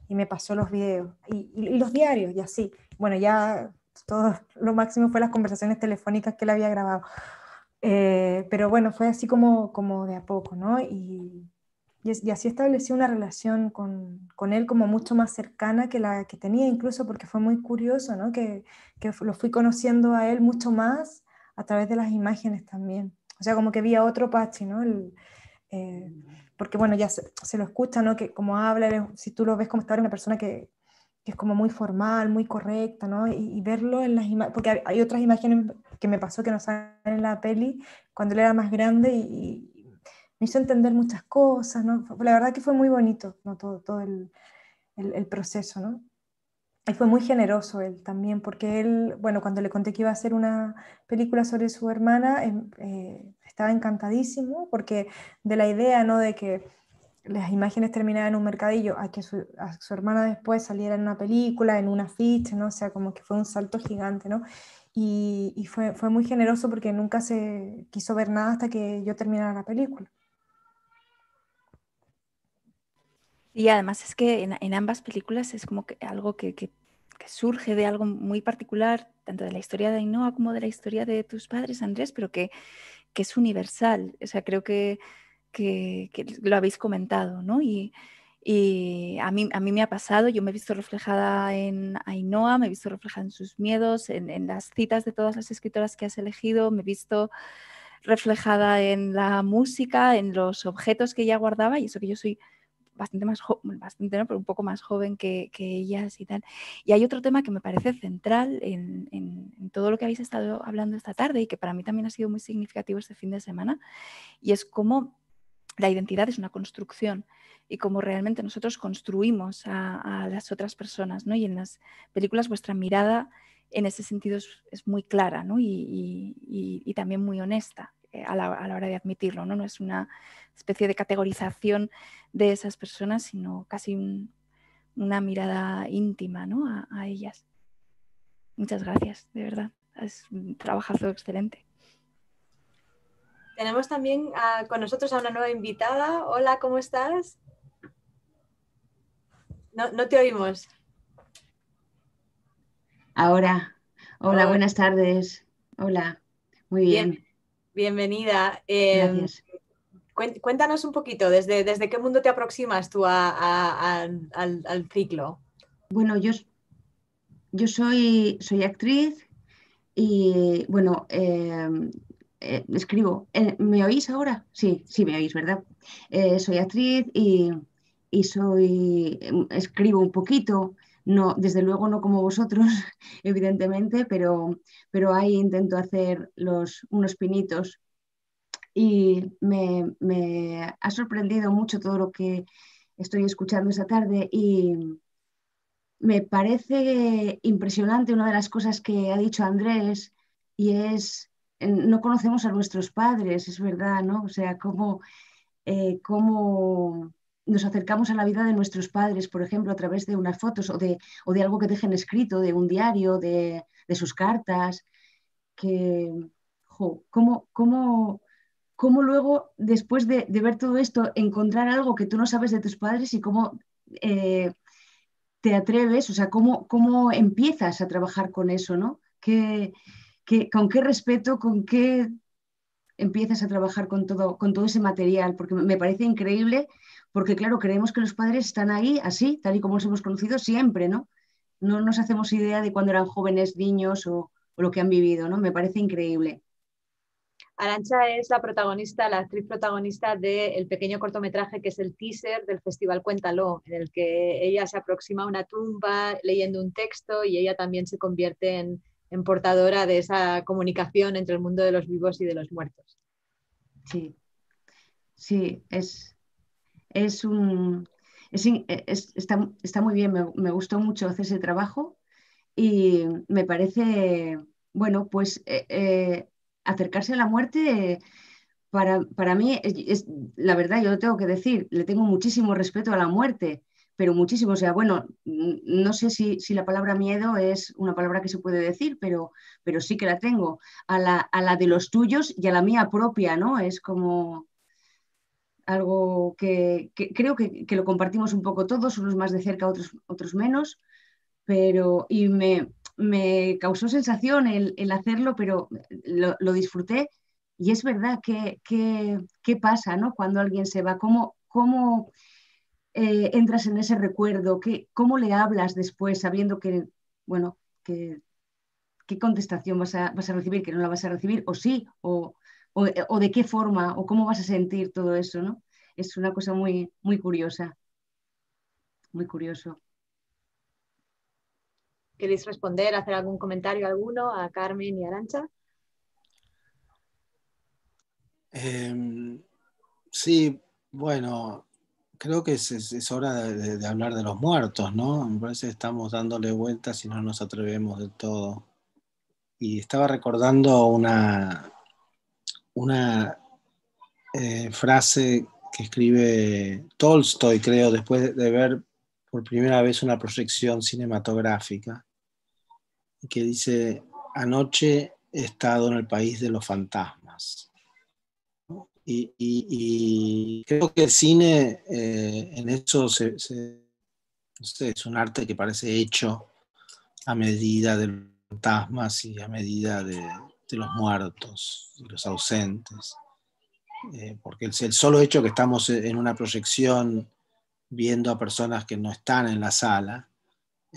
Y me pasó los videos y, los diarios y así. Bueno, ya todo lo máximo fue las conversaciones telefónicas que él había grabado. Eh, pero bueno, fue así como, como de a poco, ¿no? y, así establecí una relación con, él como mucho más cercana que la que tenía, incluso porque fue muy curioso, ¿no? Que, lo fui conociendo a él mucho más a través de las imágenes también. O sea, como que vi a otro Pachi, ¿no? Eh, porque bueno, ya se, lo escucha, ¿no? Que como habla, si tú lo ves como está una persona que, es como muy formal, muy correcta, ¿no? Y, verlo en las imágenes, porque hay, hay, otras imágenes que me pasó que no salen en la peli, cuando él era más grande y, me hizo entender muchas cosas, ¿no? La verdad que fue muy bonito, ¿no? Todo, todo el, el, proceso, ¿no? Y fue muy generoso él también, porque él, bueno, cuando le conté que iba a hacer una película sobre su hermana, em, eh, estaba encantadísimo, porque de la idea, ¿no? De que las imágenes terminaran en un mercadillo, a que su, a su hermana después saliera en una película, en una ficha, ¿no? O sea, como que fue un salto gigante, ¿no? Y, y fue, fue muy generoso porque nunca se quiso ver nada hasta que yo terminara la película. Y además es que en, ambas películas es como que algo que, surge de algo muy particular, tanto de la historia de Ainhoa como de la historia de tus padres, Andrés, pero que, es universal. O sea, creo que, lo habéis comentado, ¿no? Y, a mí, a mí me ha pasado, yo me he visto reflejada en Ainhoa, me he visto reflejada en sus miedos, en, en las citas de todas las escritoras que has elegido, me he visto reflejada en la música, en los objetos que ella guardaba, y eso que yo soy bastante más joven, bastante no, pero un poco más joven que, que, ellas y tal. Y hay otro tema que me parece central en, en, todo lo que habéis estado hablando esta tarde y que para mí también ha sido muy significativo este fin de semana, y es cómo la identidad es una construcción y cómo realmente nosotros construimos a, las otras personas, ¿no? Y en las películas vuestra mirada en ese sentido es, muy clara ¿no? y, y también muy honesta. Eh, a la, hora de admitirlo, ¿no? No es una especie de categorización de esas personas, sino casi una mirada íntima a, ellas. Muchas gracias, de verdad. Es un trabajazo excelente. Tenemos también ah, con nosotros a una nueva invitada. Hola, ¿cómo estás? No, te oímos. Ahora. Hola, buenas tardes. Hola, muy bien. Bienvenida. Em, cuéntanos un poquito, ¿desde, desde qué mundo te aproximas tú a, al, ciclo? Bueno, yo, yo soy, soy actriz y, bueno, em, eh, escribo. Eh, ¿Me oís ahora? Sí, sí me oís, ¿verdad? Eh, soy actriz y, y soy, em, escribo un poquito, no, desde luego no como vosotros, evidentemente, pero, pero ahí intento hacer los, unos pinitos. Y me, me ha sorprendido mucho todo lo que estoy escuchando esta tarde y me parece impresionante una de las cosas que ha dicho Andrés y es, no conocemos a nuestros padres, es verdad, ¿no? O sea, cómo eh, nos acercamos a la vida de nuestros padres, por ejemplo, a través de unas fotos o de, algo que dejen escrito, de un diario, de, sus cartas, que, ¿cómo, luego, después de, ver todo esto, encontrar algo que tú no sabes de tus padres y cómo eh, te atreves, o sea, cómo, cómo empiezas a trabajar con eso, ¿no? con qué respeto, con qué empiezas a trabajar con todo, con todo ese material, porque me parece increíble porque claro, creemos que los padres están ahí así, tal y como los hemos conocido siempre, ¿no? No nos hacemos idea de cuando eran jóvenes, niños o, lo que han vivido, ¿no? Me parece increíble. Arancha es la protagonista, la actriz protagonista del pequeño cortometraje que es el teaser del Festival Cuéntalo, en el que ella se aproxima a una tumba leyendo un texto y ella también se convierte en, en portadora de esa comunicación entre el mundo de los vivos y de los muertos. Sí, sí, es, es un, e, está, muy bien, me, gustó mucho hacer ese trabajo y me parece, bueno, pues eh, eh, acercarse a la muerte... Para, mí, es, la verdad, yo lo tengo que decir, le tengo muchísimo respeto a la muerte, pero muchísimo. O sea, bueno, no sé si, la palabra miedo es una palabra que se puede decir, pero, pero sí que la tengo. A la, a la de los tuyos y a la mía propia, ¿no? Es como, algo que, creo que, lo compartimos un poco todos, unos más de cerca, otros, otros menos, pero y me, causó sensación el, hacerlo, pero lo, disfruté y es verdad que, qué pasa cuando alguien se va, cómo, cómo eh, entras en ese recuerdo, ¿Qué, cómo le hablas después sabiendo que, bueno, que qué contestación vas a, vas a recibir, que no la vas a recibir, o sí, o eh, o, de qué forma o cómo vas a sentir todo eso, ¿no? Es una cosa muy, muy curiosa, muy curioso. ¿Queréis responder, hacer algún comentario alguno a Carmen y Arancha? Em, sí, bueno, creo que es, hora de, hablar de los muertos, ¿no? Me parece que estamos dándole vueltas y no nos atrevemos de todo. Y estaba recordando una, una eh, frase que escribe Tolstoy, creo, después de ver por primera vez una proyección cinematográfica, que dice, anoche he estado en el país de los fantasmas. Y, creo que el cine eh, en eso es un arte que parece hecho a medida de los fantasmas y a medida de, los muertos, los ausentes. Eh, porque el, el, solo hecho que estamos e, en una proyección viendo a personas que no están en la sala,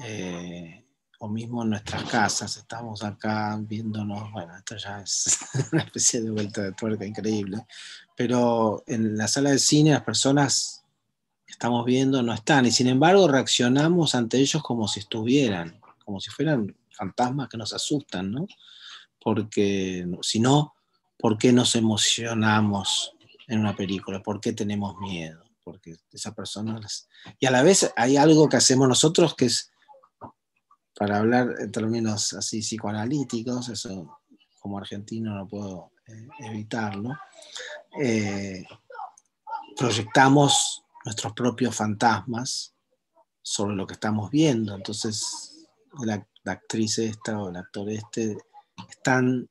eh, o mismo en nuestras casas, estamos acá viéndonos, bueno, esto ya es una especie de vuelta de tuerca increíble, pero en la sala de cine las personas que estamos viendo no están, y sin embargo reaccionamos ante ellos como si estuvieran, como si fueran fantasmas que nos asustan, ¿no? porque si no, ¿por qué nos emocionamos en una película? ¿Por qué tenemos miedo? Porque esas personas... Y a la vez hay algo que hacemos nosotros que es, para hablar en términos así psicoanalíticos, eso como argentino no puedo eh, evitarlo, eh, proyectamos nuestros propios fantasmas sobre lo que estamos viendo. Entonces, la actriz esta o el actor este están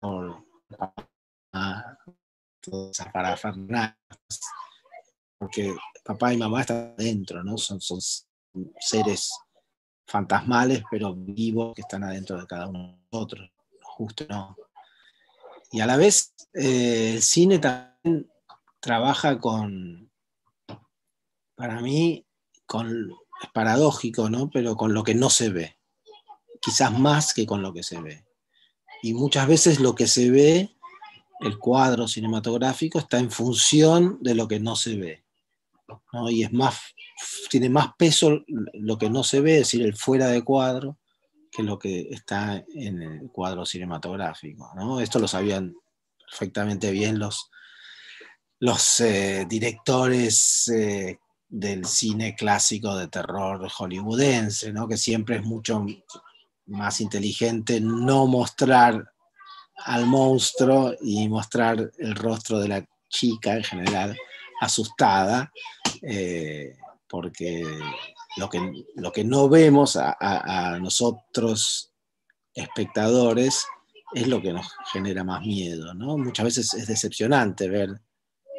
por todas esas porque papá y mamá están adentro, ¿no? Son, son seres fantasmales, pero vivos, que están adentro de cada uno de nosotros, justo no. Y a la vez, eh, el cine también trabaja con, para mí, con, es paradójico, ¿no? Pero con lo que no se ve quizás más que con lo que se ve. Y muchas veces lo que se ve, el cuadro cinematográfico, está en función de lo que no se ve. Y es más, tiene más peso lo que no se ve, es decir, el fuera de cuadro, que lo que está en el cuadro cinematográfico. Esto lo sabían perfectamente bien los, los eh, directores eh, del cine clásico de terror hollywoodense, que siempre es mucho más inteligente no mostrar al monstruo y mostrar el rostro de la chica en general asustada, eh, porque lo que, lo que, no vemos a, nosotros espectadores es lo que nos genera más miedo, ¿no? Muchas veces es decepcionante ver,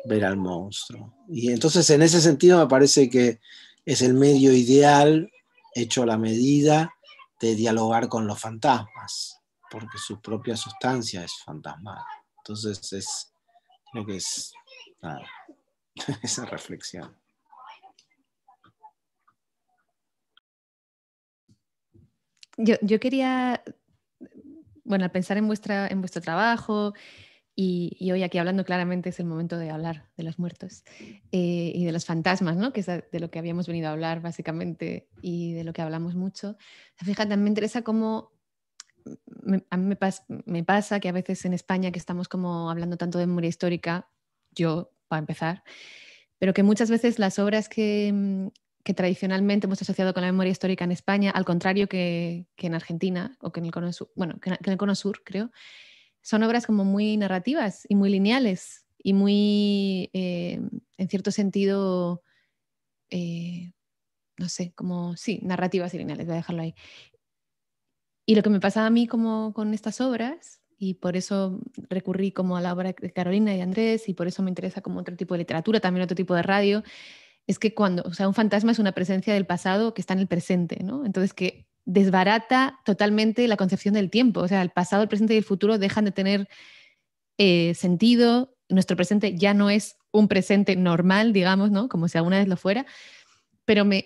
ver al monstruo. Y entonces en ese sentido me parece que es el medio ideal, hecho a la medida, de dialogar con los fantasmas, porque su propia sustancia es fantasmal. Entonces es lo que es esa reflexión. Yo, quería, bueno, al pensar en, vuestra, en vuestro trabajo, y, hoy aquí hablando claramente es el momento de hablar de los muertos eh, y de los fantasmas, ¿no? que es de lo que habíamos venido a hablar básicamente y de lo que hablamos mucho. Fíjate, me interesa cómo a mí me, pasa que a veces en España que estamos como hablando tanto de memoria histórica, yo para empezar, pero que muchas veces las obras que, mm, tradicionalmente hemos asociado con la memoria histórica en España, al contrario que, en Argentina o que en el Cono bueno, que en el Cono Sur creo, son obras como muy narrativas y muy lineales y muy, eh, en cierto sentido, eh, no sé, como, sí, narrativas y lineales, voy a dejarlo ahí. Y lo que me pasaba a mí como con estas obras, y por eso recurrí como a la obra de Carolina y Andrés, y por eso me interesa como otro tipo de literatura, también otro tipo de radio, es que cuando, o sea, un fantasma es una presencia del pasado que está en el presente, ¿no? Entonces que desbarata totalmente la concepción del tiempo. O sea, el pasado, el presente y el futuro dejan de tener eh, sentido. Nuestro presente ya no es un presente normal, digamos, ¿no? Como si alguna vez lo fuera. Pero me,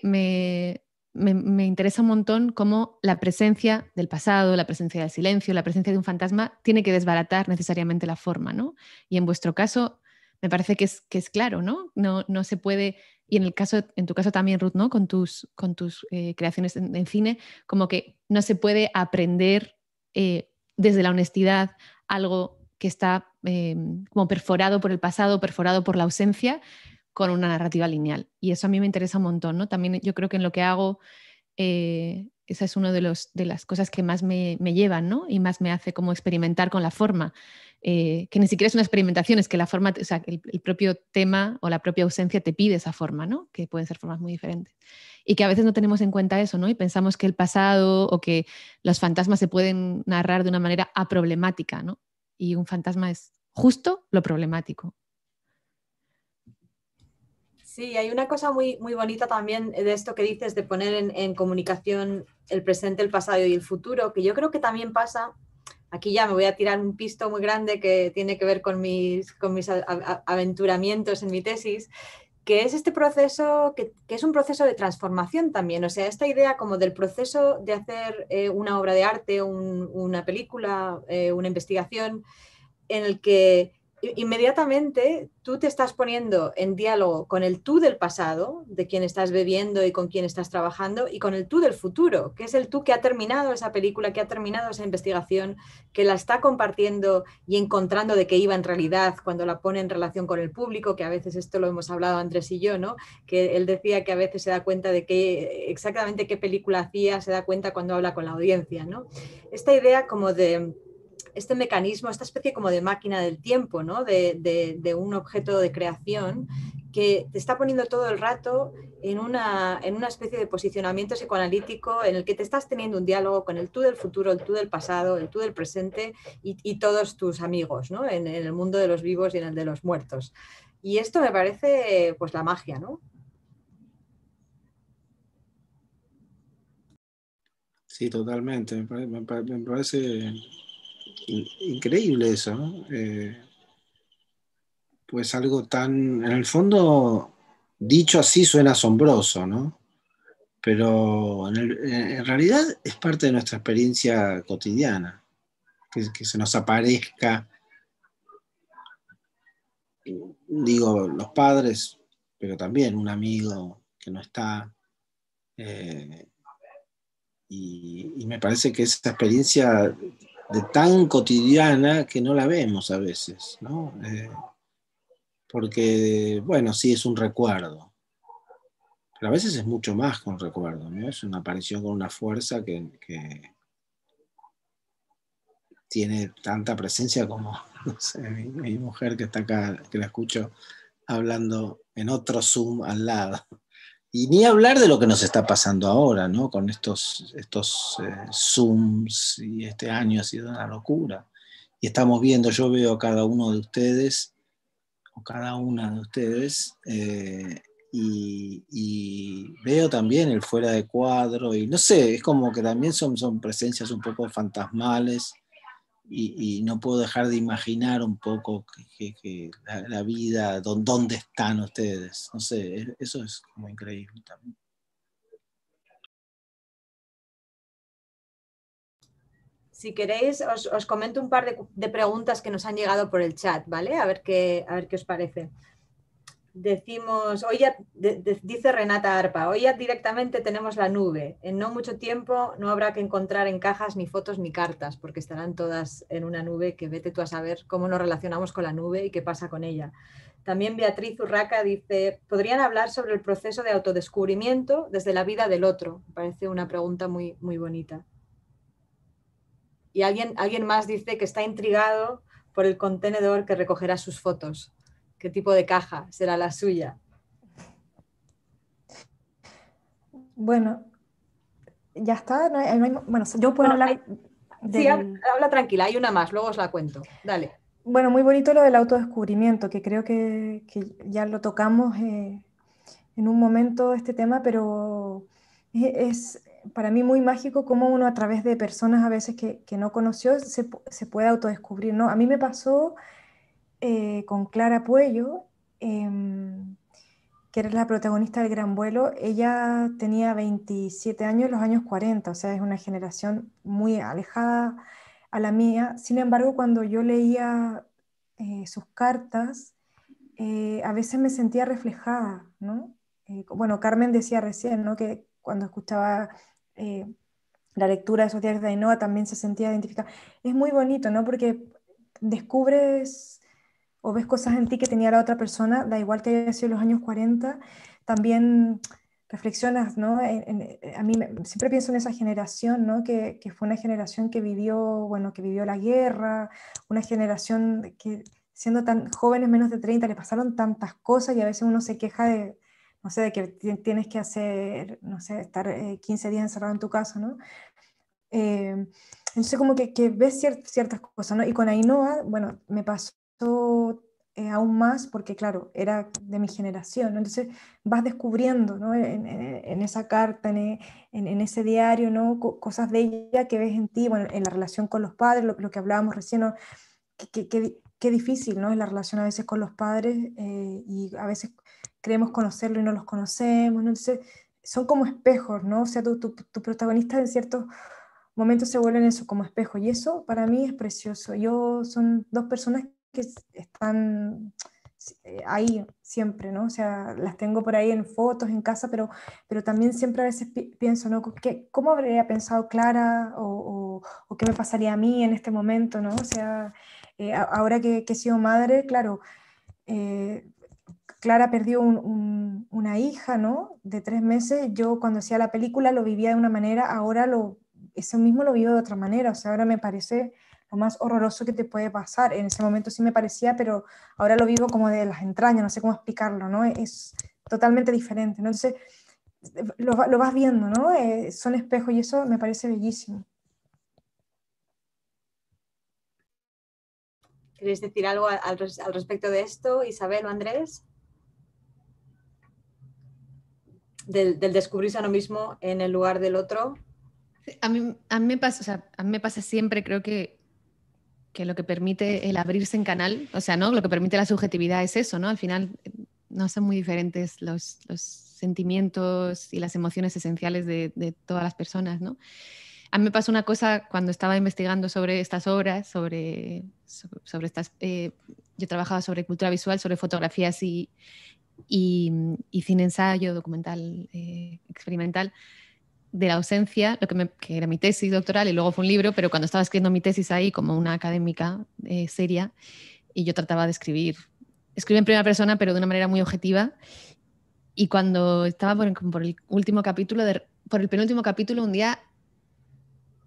interesa un montón cómo la presencia del pasado, la presencia del silencio, la presencia de un fantasma tiene que desbaratar necesariamente la forma, ¿no? Y en vuestro caso, me parece que es, que es claro, ¿no? ¿no? No se puede y en, el caso, en tu caso también, Ruth, ¿no? con tus, con tus eh, creaciones en, cine, como que no se puede aprender eh, desde la honestidad algo que está eh, como perforado por el pasado, perforado por la ausencia, con una narrativa lineal. Y eso a mí me interesa un montón. También yo creo que en lo que hago, esa es una de, de las cosas que más me, llevan y más me hace como experimentar con la forma. Eh, que ni siquiera es una experimentación, es que la forma, el, propio tema o la propia ausencia te pide esa forma, ¿no? Que pueden ser formas muy diferentes. Y que a veces no tenemos en cuenta eso, ¿no? Y pensamos que el pasado o que los fantasmas se pueden narrar de una manera aproblemática, ¿no? Y un fantasma es justo lo problemático. Sí, hay una cosa muy, muy bonita también de esto que dices de poner en comunicación el presente, el pasado y el futuro, que yo creo que también pasa aquí ya me voy a tirar un pisto muy grande que tiene que ver con mis, aventuramientos en mi tesis, que es este proceso, que, es un proceso de transformación también, o sea, esta idea como del proceso de hacer eh, una obra de arte, una película, eh, una investigación, en el que inmediatamente tú te estás poniendo en diálogo con el tú del pasado, de quien estás bebiendo y con quien estás trabajando, y con el tú del futuro, que es el tú que ha terminado esa película, que ha terminado esa investigación, que la está compartiendo y encontrando de qué iba en realidad cuando la pone en relación con el público, que a veces esto lo hemos hablado Andrés y yo, ¿no? Que él decía que a veces se da cuenta de qué exactamente qué película hacía, se da cuenta cuando habla con la audiencia, ¿no? Esta idea como de este mecanismo, esta especie como de máquina del tiempo, de, un objeto de creación que te está poniendo todo el rato en una, en una especie de posicionamiento psicoanalítico en el que te estás teniendo un diálogo con el tú del futuro, el tú del pasado, el tú del presente y, todos tus amigos en, el mundo de los vivos y en el de los muertos. Y esto me parece pues la magia, ¿no? Sí, totalmente. me parece increíble eso, eh, pues algo tan, en el fondo, dicho así suena asombroso, ¿no? Pero en, realidad es parte de nuestra experiencia cotidiana, que, se nos aparezca, digo, los padres, pero también un amigo que no está. Eh, y, me parece que esa experiencia de tan cotidiana que no la vemos a veces, ¿no? Eh, porque, bueno, sí es un recuerdo, pero a veces es mucho más que un recuerdo, Es una aparición con una fuerza que, tiene tanta presencia como, no mi, mujer que está acá, que la escucho hablando en otro Zoom al lado. Y ni hablar de lo que nos está pasando ahora, ¿no? Con estos, estos eh, Zooms y este año ha sido una locura. Y estamos viendo, yo veo a cada uno de ustedes, o cada una de ustedes, eh, y, y, veo también el fuera de cuadro, y no sé, es como que también son, son presencias un poco fantasmales y, no puedo dejar de imaginar un poco que, la, vida, dónde están ustedes. No sé, e-, eso es como increíble también. Si queréis, os, comento un par de, preguntas que nos han llegado por el chat, ¿vale? A ver a ver qué os parece decimos, hoy ya, dice Renata Arpa, hoy ya directamente tenemos la nube. En no mucho tiempo no habrá que encontrar en cajas ni fotos ni cartas, porque estarán todas en una nube que vete tú a saber cómo nos relacionamos con la nube y qué pasa con ella. También Beatriz Urraca dice, ¿podrían hablar sobre el proceso de autodescubrimiento desde la vida del otro? Me parece una pregunta muy, muy bonita. Y alguien, alguien más dice que está intrigado por el contenedor que recogerá sus fotos. ¿Qué tipo de caja será la suya? Bueno, ya está. bueno, yo puedo hablar. Sí, habla tranquila, hay una más, luego os la cuento. Dale. Bueno, muy bonito lo del autodescubrimiento, que creo que, ya lo tocamos eh, en un momento este tema, pero es, para mí muy mágico cómo uno a través de personas a veces que, no conoció se, puede autodescubrir. ¿no? A mí me pasó eh, con Clara Puello, em, que era la protagonista del Gran Vuelo. Ella tenía 27 años, en los años 40, o sea, es una generación muy alejada a la mía. Sin embargo, cuando yo leía eh, sus cartas, eh, a veces me sentía reflejada, ¿no? bueno, Carmen decía recién, ¿no? Que cuando escuchaba la lectura de esos diarios de Ainhoa también se sentía identificada. Es muy bonito, ¿no? Porque descubres o ves cosas en ti que tenía la otra persona, da igual que haya sido los años 40, también reflexionas, ¿no? Eh, a mí siempre pienso en esa generación, ¿no? Que, fue una generación que vivió, bueno, que vivió la guerra, una generación que siendo tan jóvenes, menos de 30, le pasaron tantas cosas y a veces uno se queja de, no sé, de que tienes que hacer, no sé, estar 15 eh, días encerrado en tu casa, ¿no? Eh, entonces como que, ves ciertas cosas, ¿no? Y con Ainhoa, bueno, me pasó eh, aún más porque, claro, era de mi generación. Entonces vas descubriendo ¿no? en, esa carta, e, en, en ese diario, ¿no? cosas de ella que ves en ti, bueno, en la relación con los padres, lo, que hablábamos recién, ¿no? qué, difícil ¿no? es la relación a veces con los padres eh, y a veces creemos conocerlo y no los conocemos. Entonces son como espejos, ¿no? O sea, tu, tu, protagonista en ciertos momentos se vuelve en eso como espejo y eso para mí es precioso. Yo son dos personas que están eh, ahí siempre, ¿no? O sea, las tengo por ahí en fotos, en casa, pero, pero también siempre a veces pienso, ¿no? ¿Qué, ¿Cómo habría pensado Clara o, qué me pasaría a mí en este momento, ¿no? O sea, eh, ahora que, he sido madre, claro, eh, Clara perdió una hija, ¿no? De tres meses, yo cuando hacía la película lo vivía de una manera, ahora lo, eso mismo lo vivo de otra manera, o sea, ahora me parece más horroroso que te puede pasar. En ese momento sí me parecía, pero ahora lo vivo como de las entrañas, no sé cómo explicarlo, ¿no? Es totalmente diferente, ¿no? Entonces, lo, vas viendo, ¿no? Eh, son espejos y eso me parece bellísimo. ¿Queréis decir algo al, respecto de esto, Isabel o Andrés? Del, descubrirse a uno mismo en el lugar del otro. A mí, a pasa, a mí me pasa siempre, creo que que lo que permite el abrirse en canal, o sea, ¿no? Lo que permite la subjetividad es eso, ¿no? Al final eh, no son muy diferentes los, sentimientos y las emociones esenciales de, todas las personas, ¿no? A mí me pasó una cosa cuando estaba investigando sobre estas obras, sobre, sobre, estas... Eh, yo trabajaba sobre cultura visual, sobre fotografías y, y, cine ensayo, documental, eh, experimental de la ausencia, lo que, era mi tesis doctoral y luego fue un libro, pero cuando estaba escribiendo mi tesis ahí como una académica eh, seria y yo trataba de escribir, escribí en primera persona pero de una manera muy objetiva y cuando estaba por, el último capítulo, por el penúltimo capítulo un día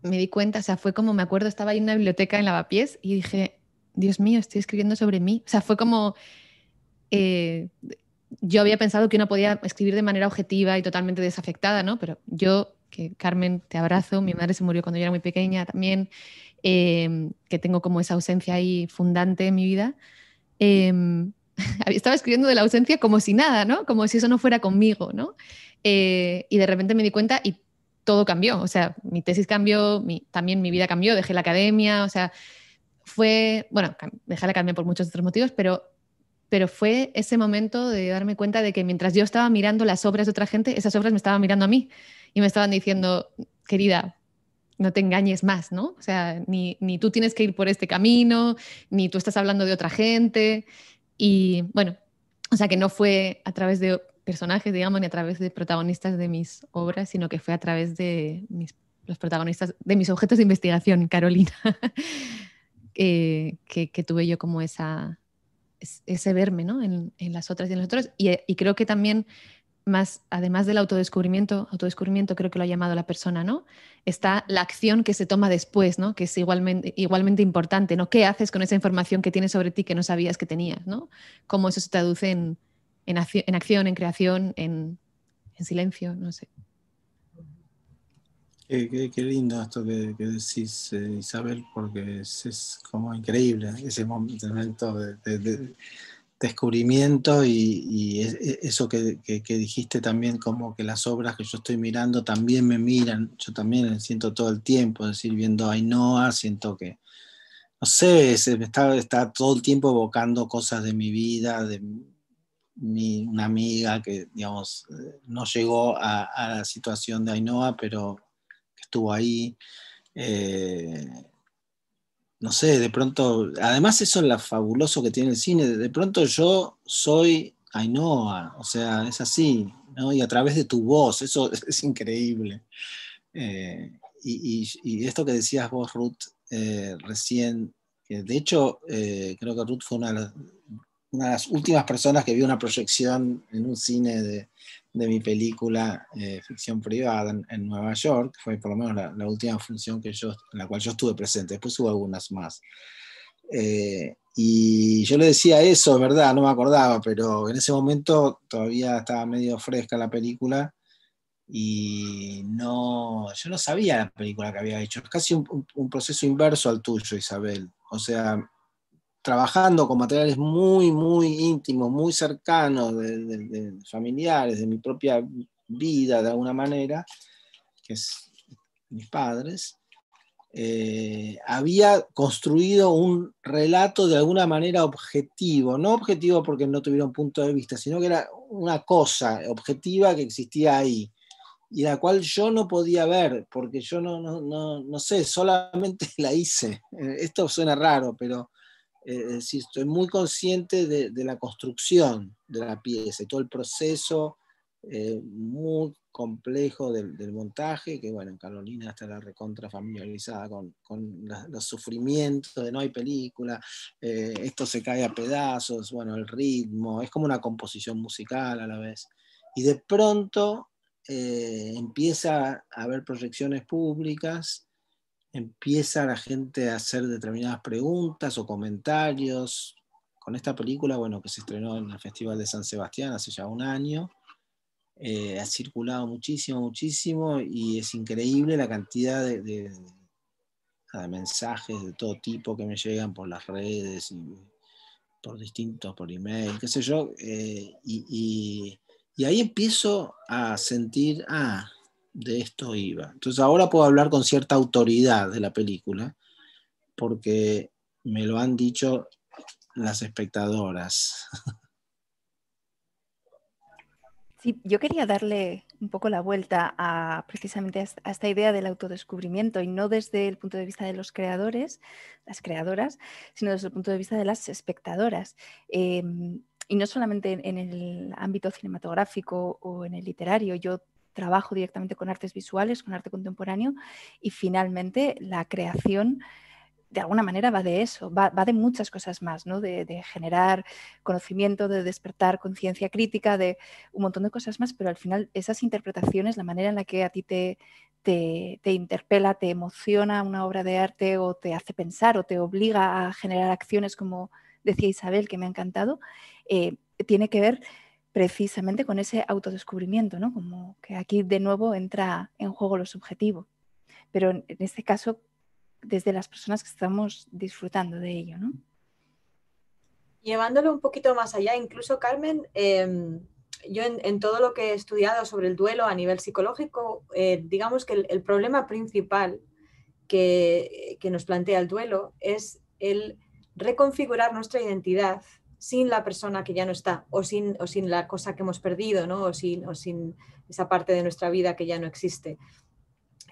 me di cuenta, o sea, fue como, me acuerdo, estaba ahí en una biblioteca en Lavapiés y dije, Dios mío, estoy escribiendo sobre mí, o sea, fue como... Eh, yo había pensado que uno podía escribir de manera objetiva y totalmente desafectada, ¿no? Pero yo, que Carmen, te abrazo, mi madre se murió cuando yo era muy pequeña también, em, que tengo como esa ausencia ahí fundante en mi vida, em, estaba escribiendo de la ausencia como si nada, ¿no? Como si eso no fuera conmigo, ¿no? Eh, y de repente me di cuenta y todo cambió, o sea, mi tesis cambió, también mi vida cambió, dejé la academia, o sea, fue, bueno, dejé la academia por muchos otros motivos, pero pero fue ese momento de darme cuenta de que mientras yo estaba mirando las obras de otra gente, esas obras me estaban mirando a mí y me estaban diciendo, querida, no te engañes más, ¿no? O sea, ni, tú tienes que ir por este camino, ni tú estás hablando de otra gente. Y bueno, o sea, que no fue a través de personajes, digamos, ni a través de protagonistas de mis obras, sino que fue a través de mis, los protagonistas de mis objetos de investigación, Carolina, eh, que tuve yo como esa, ese verme en, las otras y en las otras eh, Y, creo que también, más, además del autodescubrimiento, autodescubrimiento creo que lo ha llamado la persona, ¿no? está la acción que se toma después, ¿no? que es igualmente, igualmente importante. ¿no? ¿Qué haces con esa información que tienes sobre ti que no sabías que tenías? ¿no? ¿Cómo eso se traduce en, en, acción, en creación, en, en silencio? No sé. Qué, lindo esto que, decís, eh, Isabel, porque es, como increíble ¿eh? ese momento de, descubrimiento y, e, eso que, dijiste también, como que las obras que yo estoy mirando también me miran, yo también siento todo el tiempo, es decir, viendo Ainhoa, siento que, no sé, se me está, todo el tiempo evocando cosas de mi vida, de mi, una amiga que, digamos, eh, no llegó a, a la situación de Ainhoa, pero estuvo ahí. Eh, no sé, de pronto, además eso es lo fabuloso que tiene el cine, de pronto yo soy Ainhoa, o sea, es así, ¿no? Y a través de tu voz, eso es increíble. Eh, y, esto que decías vos, Ruth, eh, recién, de hecho creo que Ruth fue una de las una de las últimas personas que vi una proyección en un cine de, de mi película eh, Ficción Privada en, Nueva York, fue por lo menos la, última función que yo, en la cual yo estuve presente, después hubo algunas más. Eh, y yo le decía eso, ¿verdad? No me acordaba, pero en ese momento todavía estaba medio fresca la película y no, yo no sabía la película que había hecho. Es casi un, un proceso inverso al tuyo, Isabel. O sea, trabajando con materiales muy, muy íntimos, muy cercanos, de, familiares, de mi propia vida de alguna manera, que es mis padres, eh, había construido un relato de alguna manera objetivo, no objetivo porque no tuviera un punto de vista, sino que era una cosa objetiva que existía ahí y la cual yo no podía ver, porque yo no, no sé, solamente la hice. Esto suena raro, pero eh, eh, estoy muy consciente de, la construcción de la pieza y todo el proceso eh, muy complejo del, montaje, que bueno, Carolina está la recontra familiarizada con, los sufrimientos de no hay película, esto se cae a pedazos, bueno, el ritmo, es como una composición musical a la vez. Y de pronto empieza a haber proyecciones públicas empieza la gente a hacer determinadas preguntas o comentarios. Con esta película, bueno, que se estrenó en el Festival de San Sebastián hace ya un año, eh, ha circulado muchísimo, muchísimo y es increíble la cantidad de, de, mensajes de todo tipo que me llegan por las redes y por distintos, por email, qué sé yo. Eh, y, y ahí empiezo a sentir, ah, de esto iba. Entonces ahora puedo hablar con cierta autoridad de la película, porque me lo han dicho las espectadoras. Sí, yo quería darle un poco la vuelta a precisamente a esta idea del autodescubrimiento y no desde el punto de vista de los creadores, las creadoras, sino desde el punto de vista de las espectadoras. Em, y no solamente en el ámbito cinematográfico o en el literario. Yo trabajo directamente con artes visuales, con arte contemporáneo, y finalmente la creación de alguna manera va de eso, va, de muchas cosas más, ¿no? de, generar conocimiento, de despertar conciencia crítica, de un montón de cosas más, pero al final esas interpretaciones, la manera en la que a ti te, interpela, te emociona una obra de arte o te hace pensar o te obliga a generar acciones, como decía Isabel, que me ha encantado, eh, tiene que ver precisamente con ese autodescubrimiento, ¿no? Como que aquí de nuevo entra en juego lo subjetivo, pero en este caso desde las personas que estamos disfrutando de ello, ¿no? Llevándolo un poquito más allá, incluso Carmen, em, yo en, todo lo que he estudiado sobre el duelo a nivel psicológico, eh, digamos que el, problema principal que nos plantea el duelo es el reconfigurar nuestra identidad sin la persona que ya no está o sin, o sin la cosa que hemos perdido, ¿no? o, sin, sin esa parte de nuestra vida que ya no existe.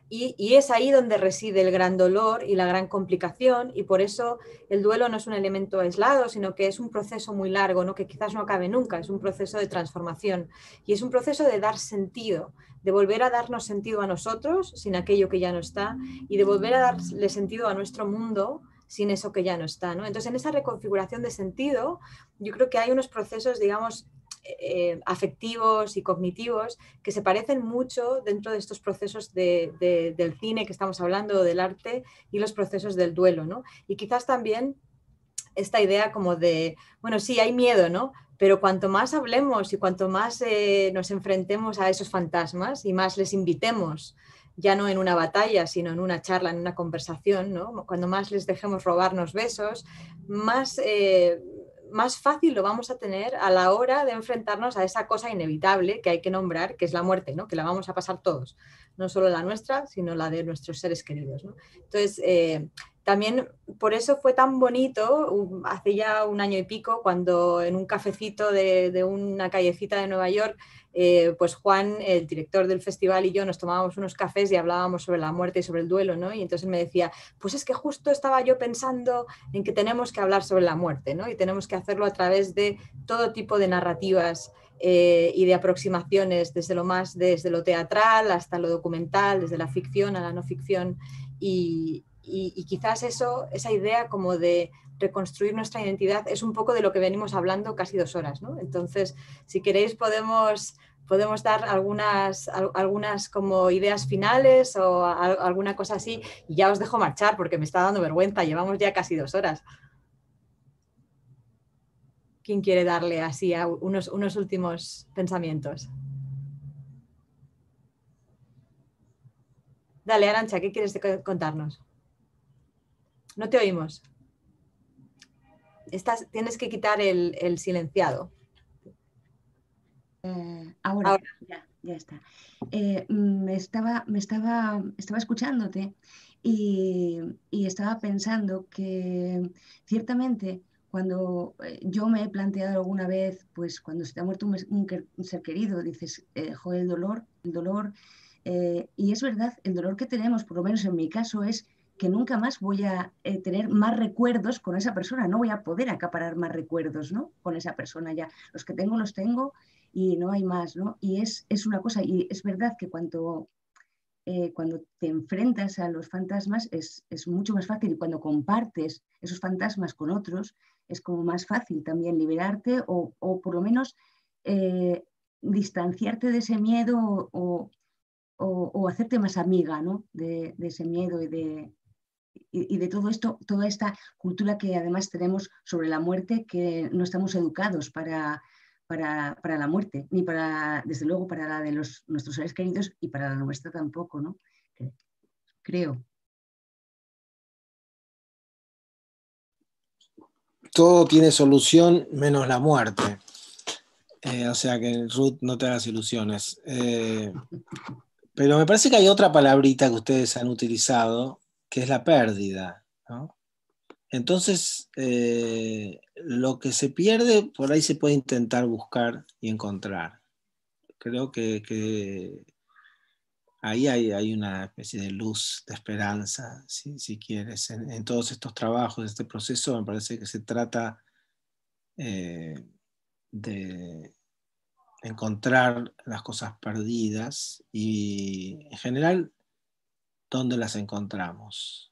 Y, y, es ahí donde reside el gran dolor y la gran complicación, y por eso el duelo no es un elemento aislado, sino que es un proceso muy largo, ¿no? que quizás no acabe nunca, es un proceso de transformación y es un proceso de dar sentido, de volver a darnos sentido a nosotros sin aquello que ya no está y de volver a darle sentido a nuestro mundo sin eso que ya no está. Entonces, en esa reconfiguración de sentido, yo creo que hay unos procesos, digamos, eh, afectivos y cognitivos que se parecen mucho dentro de estos procesos del cine que estamos hablando, del arte y los procesos del duelo. ¿no? Y quizás también esta idea como de, bueno, sí, hay miedo, ¿no? Pero cuanto más hablemos y cuanto más eh, nos enfrentemos a esos fantasmas y más les invitemos ya no en una batalla, sino en una charla, en una conversación, Cuando más les dejemos robarnos besos, más, eh, más fácil lo vamos a tener a la hora de enfrentarnos a esa cosa inevitable que hay que nombrar, que es la muerte, ¿no? Que la vamos a pasar todos, no solo la nuestra, sino la de nuestros seres queridos, Entonces, eh, también por eso fue tan bonito, um, hace ya un año y pico, cuando en un cafecito de, de una callecita de Nueva York eh, pues Juan, el director del festival y yo nos tomábamos unos cafés y hablábamos sobre la muerte y sobre el duelo, ¿no? Y entonces me decía, pues es que justo estaba yo pensando en que tenemos que hablar sobre la muerte, ¿no? Y tenemos que hacerlo a través de todo tipo de narrativas eh, y de aproximaciones, desde lo más, desde lo teatral hasta lo documental, desde la ficción a la no ficción. Y, y, quizás eso, esa idea como de reconstruir nuestra identidad es un poco de lo que venimos hablando casi dos horas, ¿no? Entonces, si queréis podemos, podemos dar algunas, algunas como ideas finales o alguna cosa así y ya os dejo marchar porque me está dando vergüenza, llevamos ya casi dos horas. ¿Quién quiere darle así a unos, unos últimos pensamientos? Dale, Arancha, ¿qué quieres contarnos? No te oímos. Estás, tienes que quitar el, silenciado. Eh, ahora, Ya, ya está. Eh, me estaba, me estaba, escuchándote y, estaba pensando que ciertamente cuando eh, yo me he planteado alguna vez, pues cuando se te ha muerto un, ser querido, dices, joder, el dolor, el dolor, y es verdad, el dolor que tenemos, por lo menos en mi caso, es que nunca más voy a eh, tener más recuerdos con esa persona, no voy a poder acaparar más recuerdos con esa persona ya. Los que tengo los tengo y no hay más, ¿no? Y es, es una cosa, y es verdad que cuando eh, te enfrentas a los fantasmas es, mucho más fácil y cuando compartes esos fantasmas con otros es como más fácil también liberarte o, por lo menos eh, distanciarte de ese miedo o, hacerte más amiga ¿no? de ese miedo y de, y, de todo esto, toda esta cultura que además tenemos sobre la muerte, que no estamos educados para, la muerte, ni para, desde luego, para la de los, nuestros seres queridos y para la nuestra tampoco, ¿no? Creo. Todo tiene solución menos la muerte. Eh, o sea que, Ruth, no te hagas ilusiones. Eh, pero me parece que hay otra palabrita que ustedes han utilizado, que es la pérdida. Entonces, eh, lo que se pierde, por ahí se puede intentar buscar y encontrar. Creo que, ahí hay, una especie de luz, de esperanza, si, quieres, en, todos estos trabajos, en este proceso, me parece que se trata eh, de encontrar las cosas perdidas y en general ¿dónde las encontramos?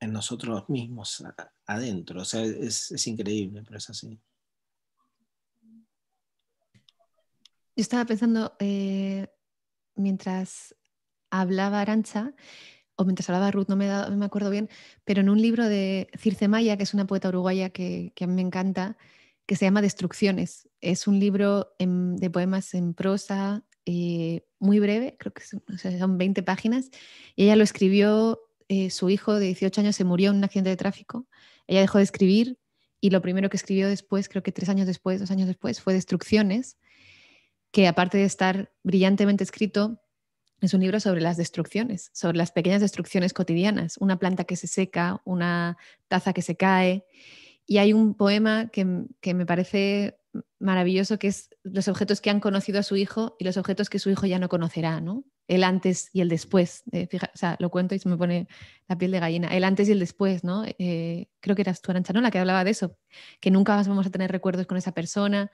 En nosotros mismos, adentro. O sea, es, increíble, pero es así. Yo estaba pensando, eh, mientras hablaba Arancha, o mientras hablaba Ruth, no me, me, acuerdo bien, pero en un libro de Circe Maya, que es una poeta uruguaya que, a mí me encanta, que se llama Destrucciones. Es un libro de poemas en prosa, eh, muy breve, creo que son, 20 páginas, y ella lo escribió, eh, su hijo de 18 años se murió en un accidente de tráfico, ella dejó de escribir y lo primero que escribió después, creo que tres años después, dos años después, fue Destrucciones, que aparte de estar brillantemente escrito, es un libro sobre las destrucciones, sobre las pequeñas destrucciones cotidianas, una planta que se seca, una taza que se cae. Y hay un poema que, que me parece maravilloso que es los objetos que han conocido a su hijo y los objetos que su hijo ya no conocerá, ¿no? El antes y el después. Eh, fija, o sea, lo cuento y se me pone la piel de gallina. El antes y el después, ¿no? Eh, creo que eras tú, Arancha, ¿no? La que hablaba de eso, que nunca más vamos a tener recuerdos con esa persona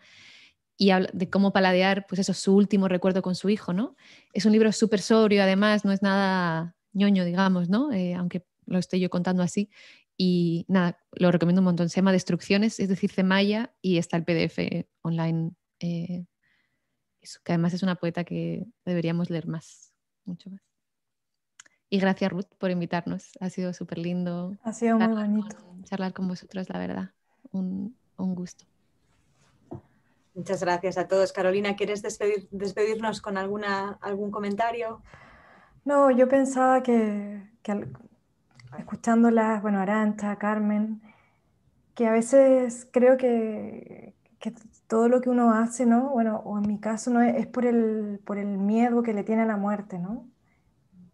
y de cómo paladear, pues eso, su último recuerdo con su hijo, ¿no? Es un libro súper sobrio, además, no es nada ñoño, digamos, ¿no? Eh, aunque lo estoy yo contando así, y nada, lo recomiendo un montón. Se llama Destrucciones, es decir, Cemaya, y está el PDF online. Eh, que además es una poeta que deberíamos leer más, mucho más. Y gracias Ruth por invitarnos. Ha sido súper lindo. Ha sido muy bonito. charlar con vosotros, la verdad. Un, gusto. Muchas gracias a todos. Carolina, ¿quieres despedirnos con alguna, algún comentario? No, yo pensaba que escuchándolas, bueno, Arancha, Carmen, que a veces creo que, todo lo que uno hace, ¿no? Bueno, o en mi caso no es, por, el, por el miedo que le tiene a la muerte, ¿no?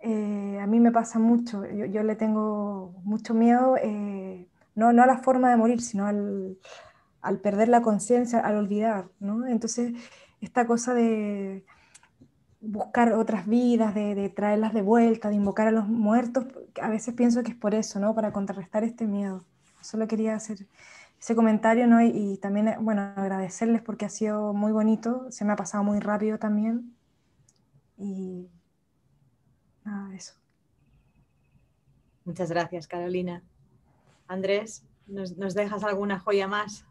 Eh, a mí me pasa mucho, yo, le tengo mucho miedo, eh, no, a la forma de morir, sino al, al perder la conciencia, al olvidar, ¿no? Entonces, esta cosa de buscar otras vidas, de, traerlas de vuelta, de invocar a los muertos, a veces pienso que es por eso, ¿no? Para contrarrestar este miedo. Solo quería hacer ese comentario, ¿no? Y, también, bueno, agradecerles porque ha sido muy bonito, se me ha pasado muy rápido también. Y nada, eso. Muchas gracias, Carolina. Andrés, ¿nos, nos dejas alguna joya más?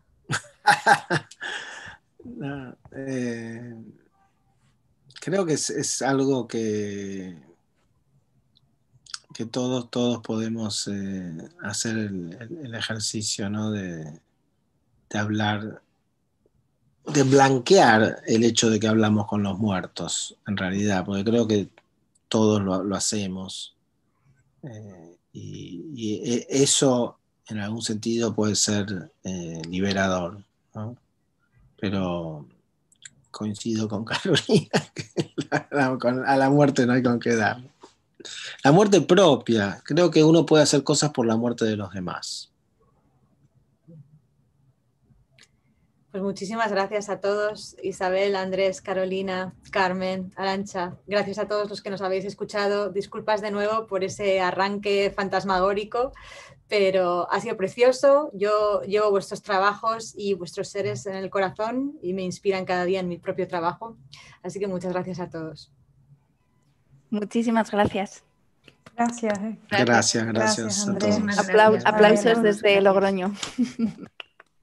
no, eh, creo que es, algo que, que todos, todos podemos eh, hacer el, ejercicio de, hablar, de blanquear el hecho de que hablamos con los muertos, en realidad, porque creo que todos lo, hacemos. Eh, y, e, eso, en algún sentido, puede ser eh, liberador. Pero coincido con Carolina, a la muerte no hay con qué dar. La muerte propia, creo que uno puede hacer cosas por la muerte de los demás. Pues muchísimas gracias a todos, Isabel, Andrés, Carolina, Carmen, Arancha. Gracias a todos los que nos habéis escuchado. Disculpas de nuevo por ese arranque fantasmagórico, pero ha sido precioso. Yo llevo vuestros trabajos y vuestros seres en el corazón y me inspiran cada día en mi propio trabajo. Así que muchas gracias a todos. Muchísimas gracias. Gracias. Eh. Gracias, gracias, a todos. aplausos desde Logroño.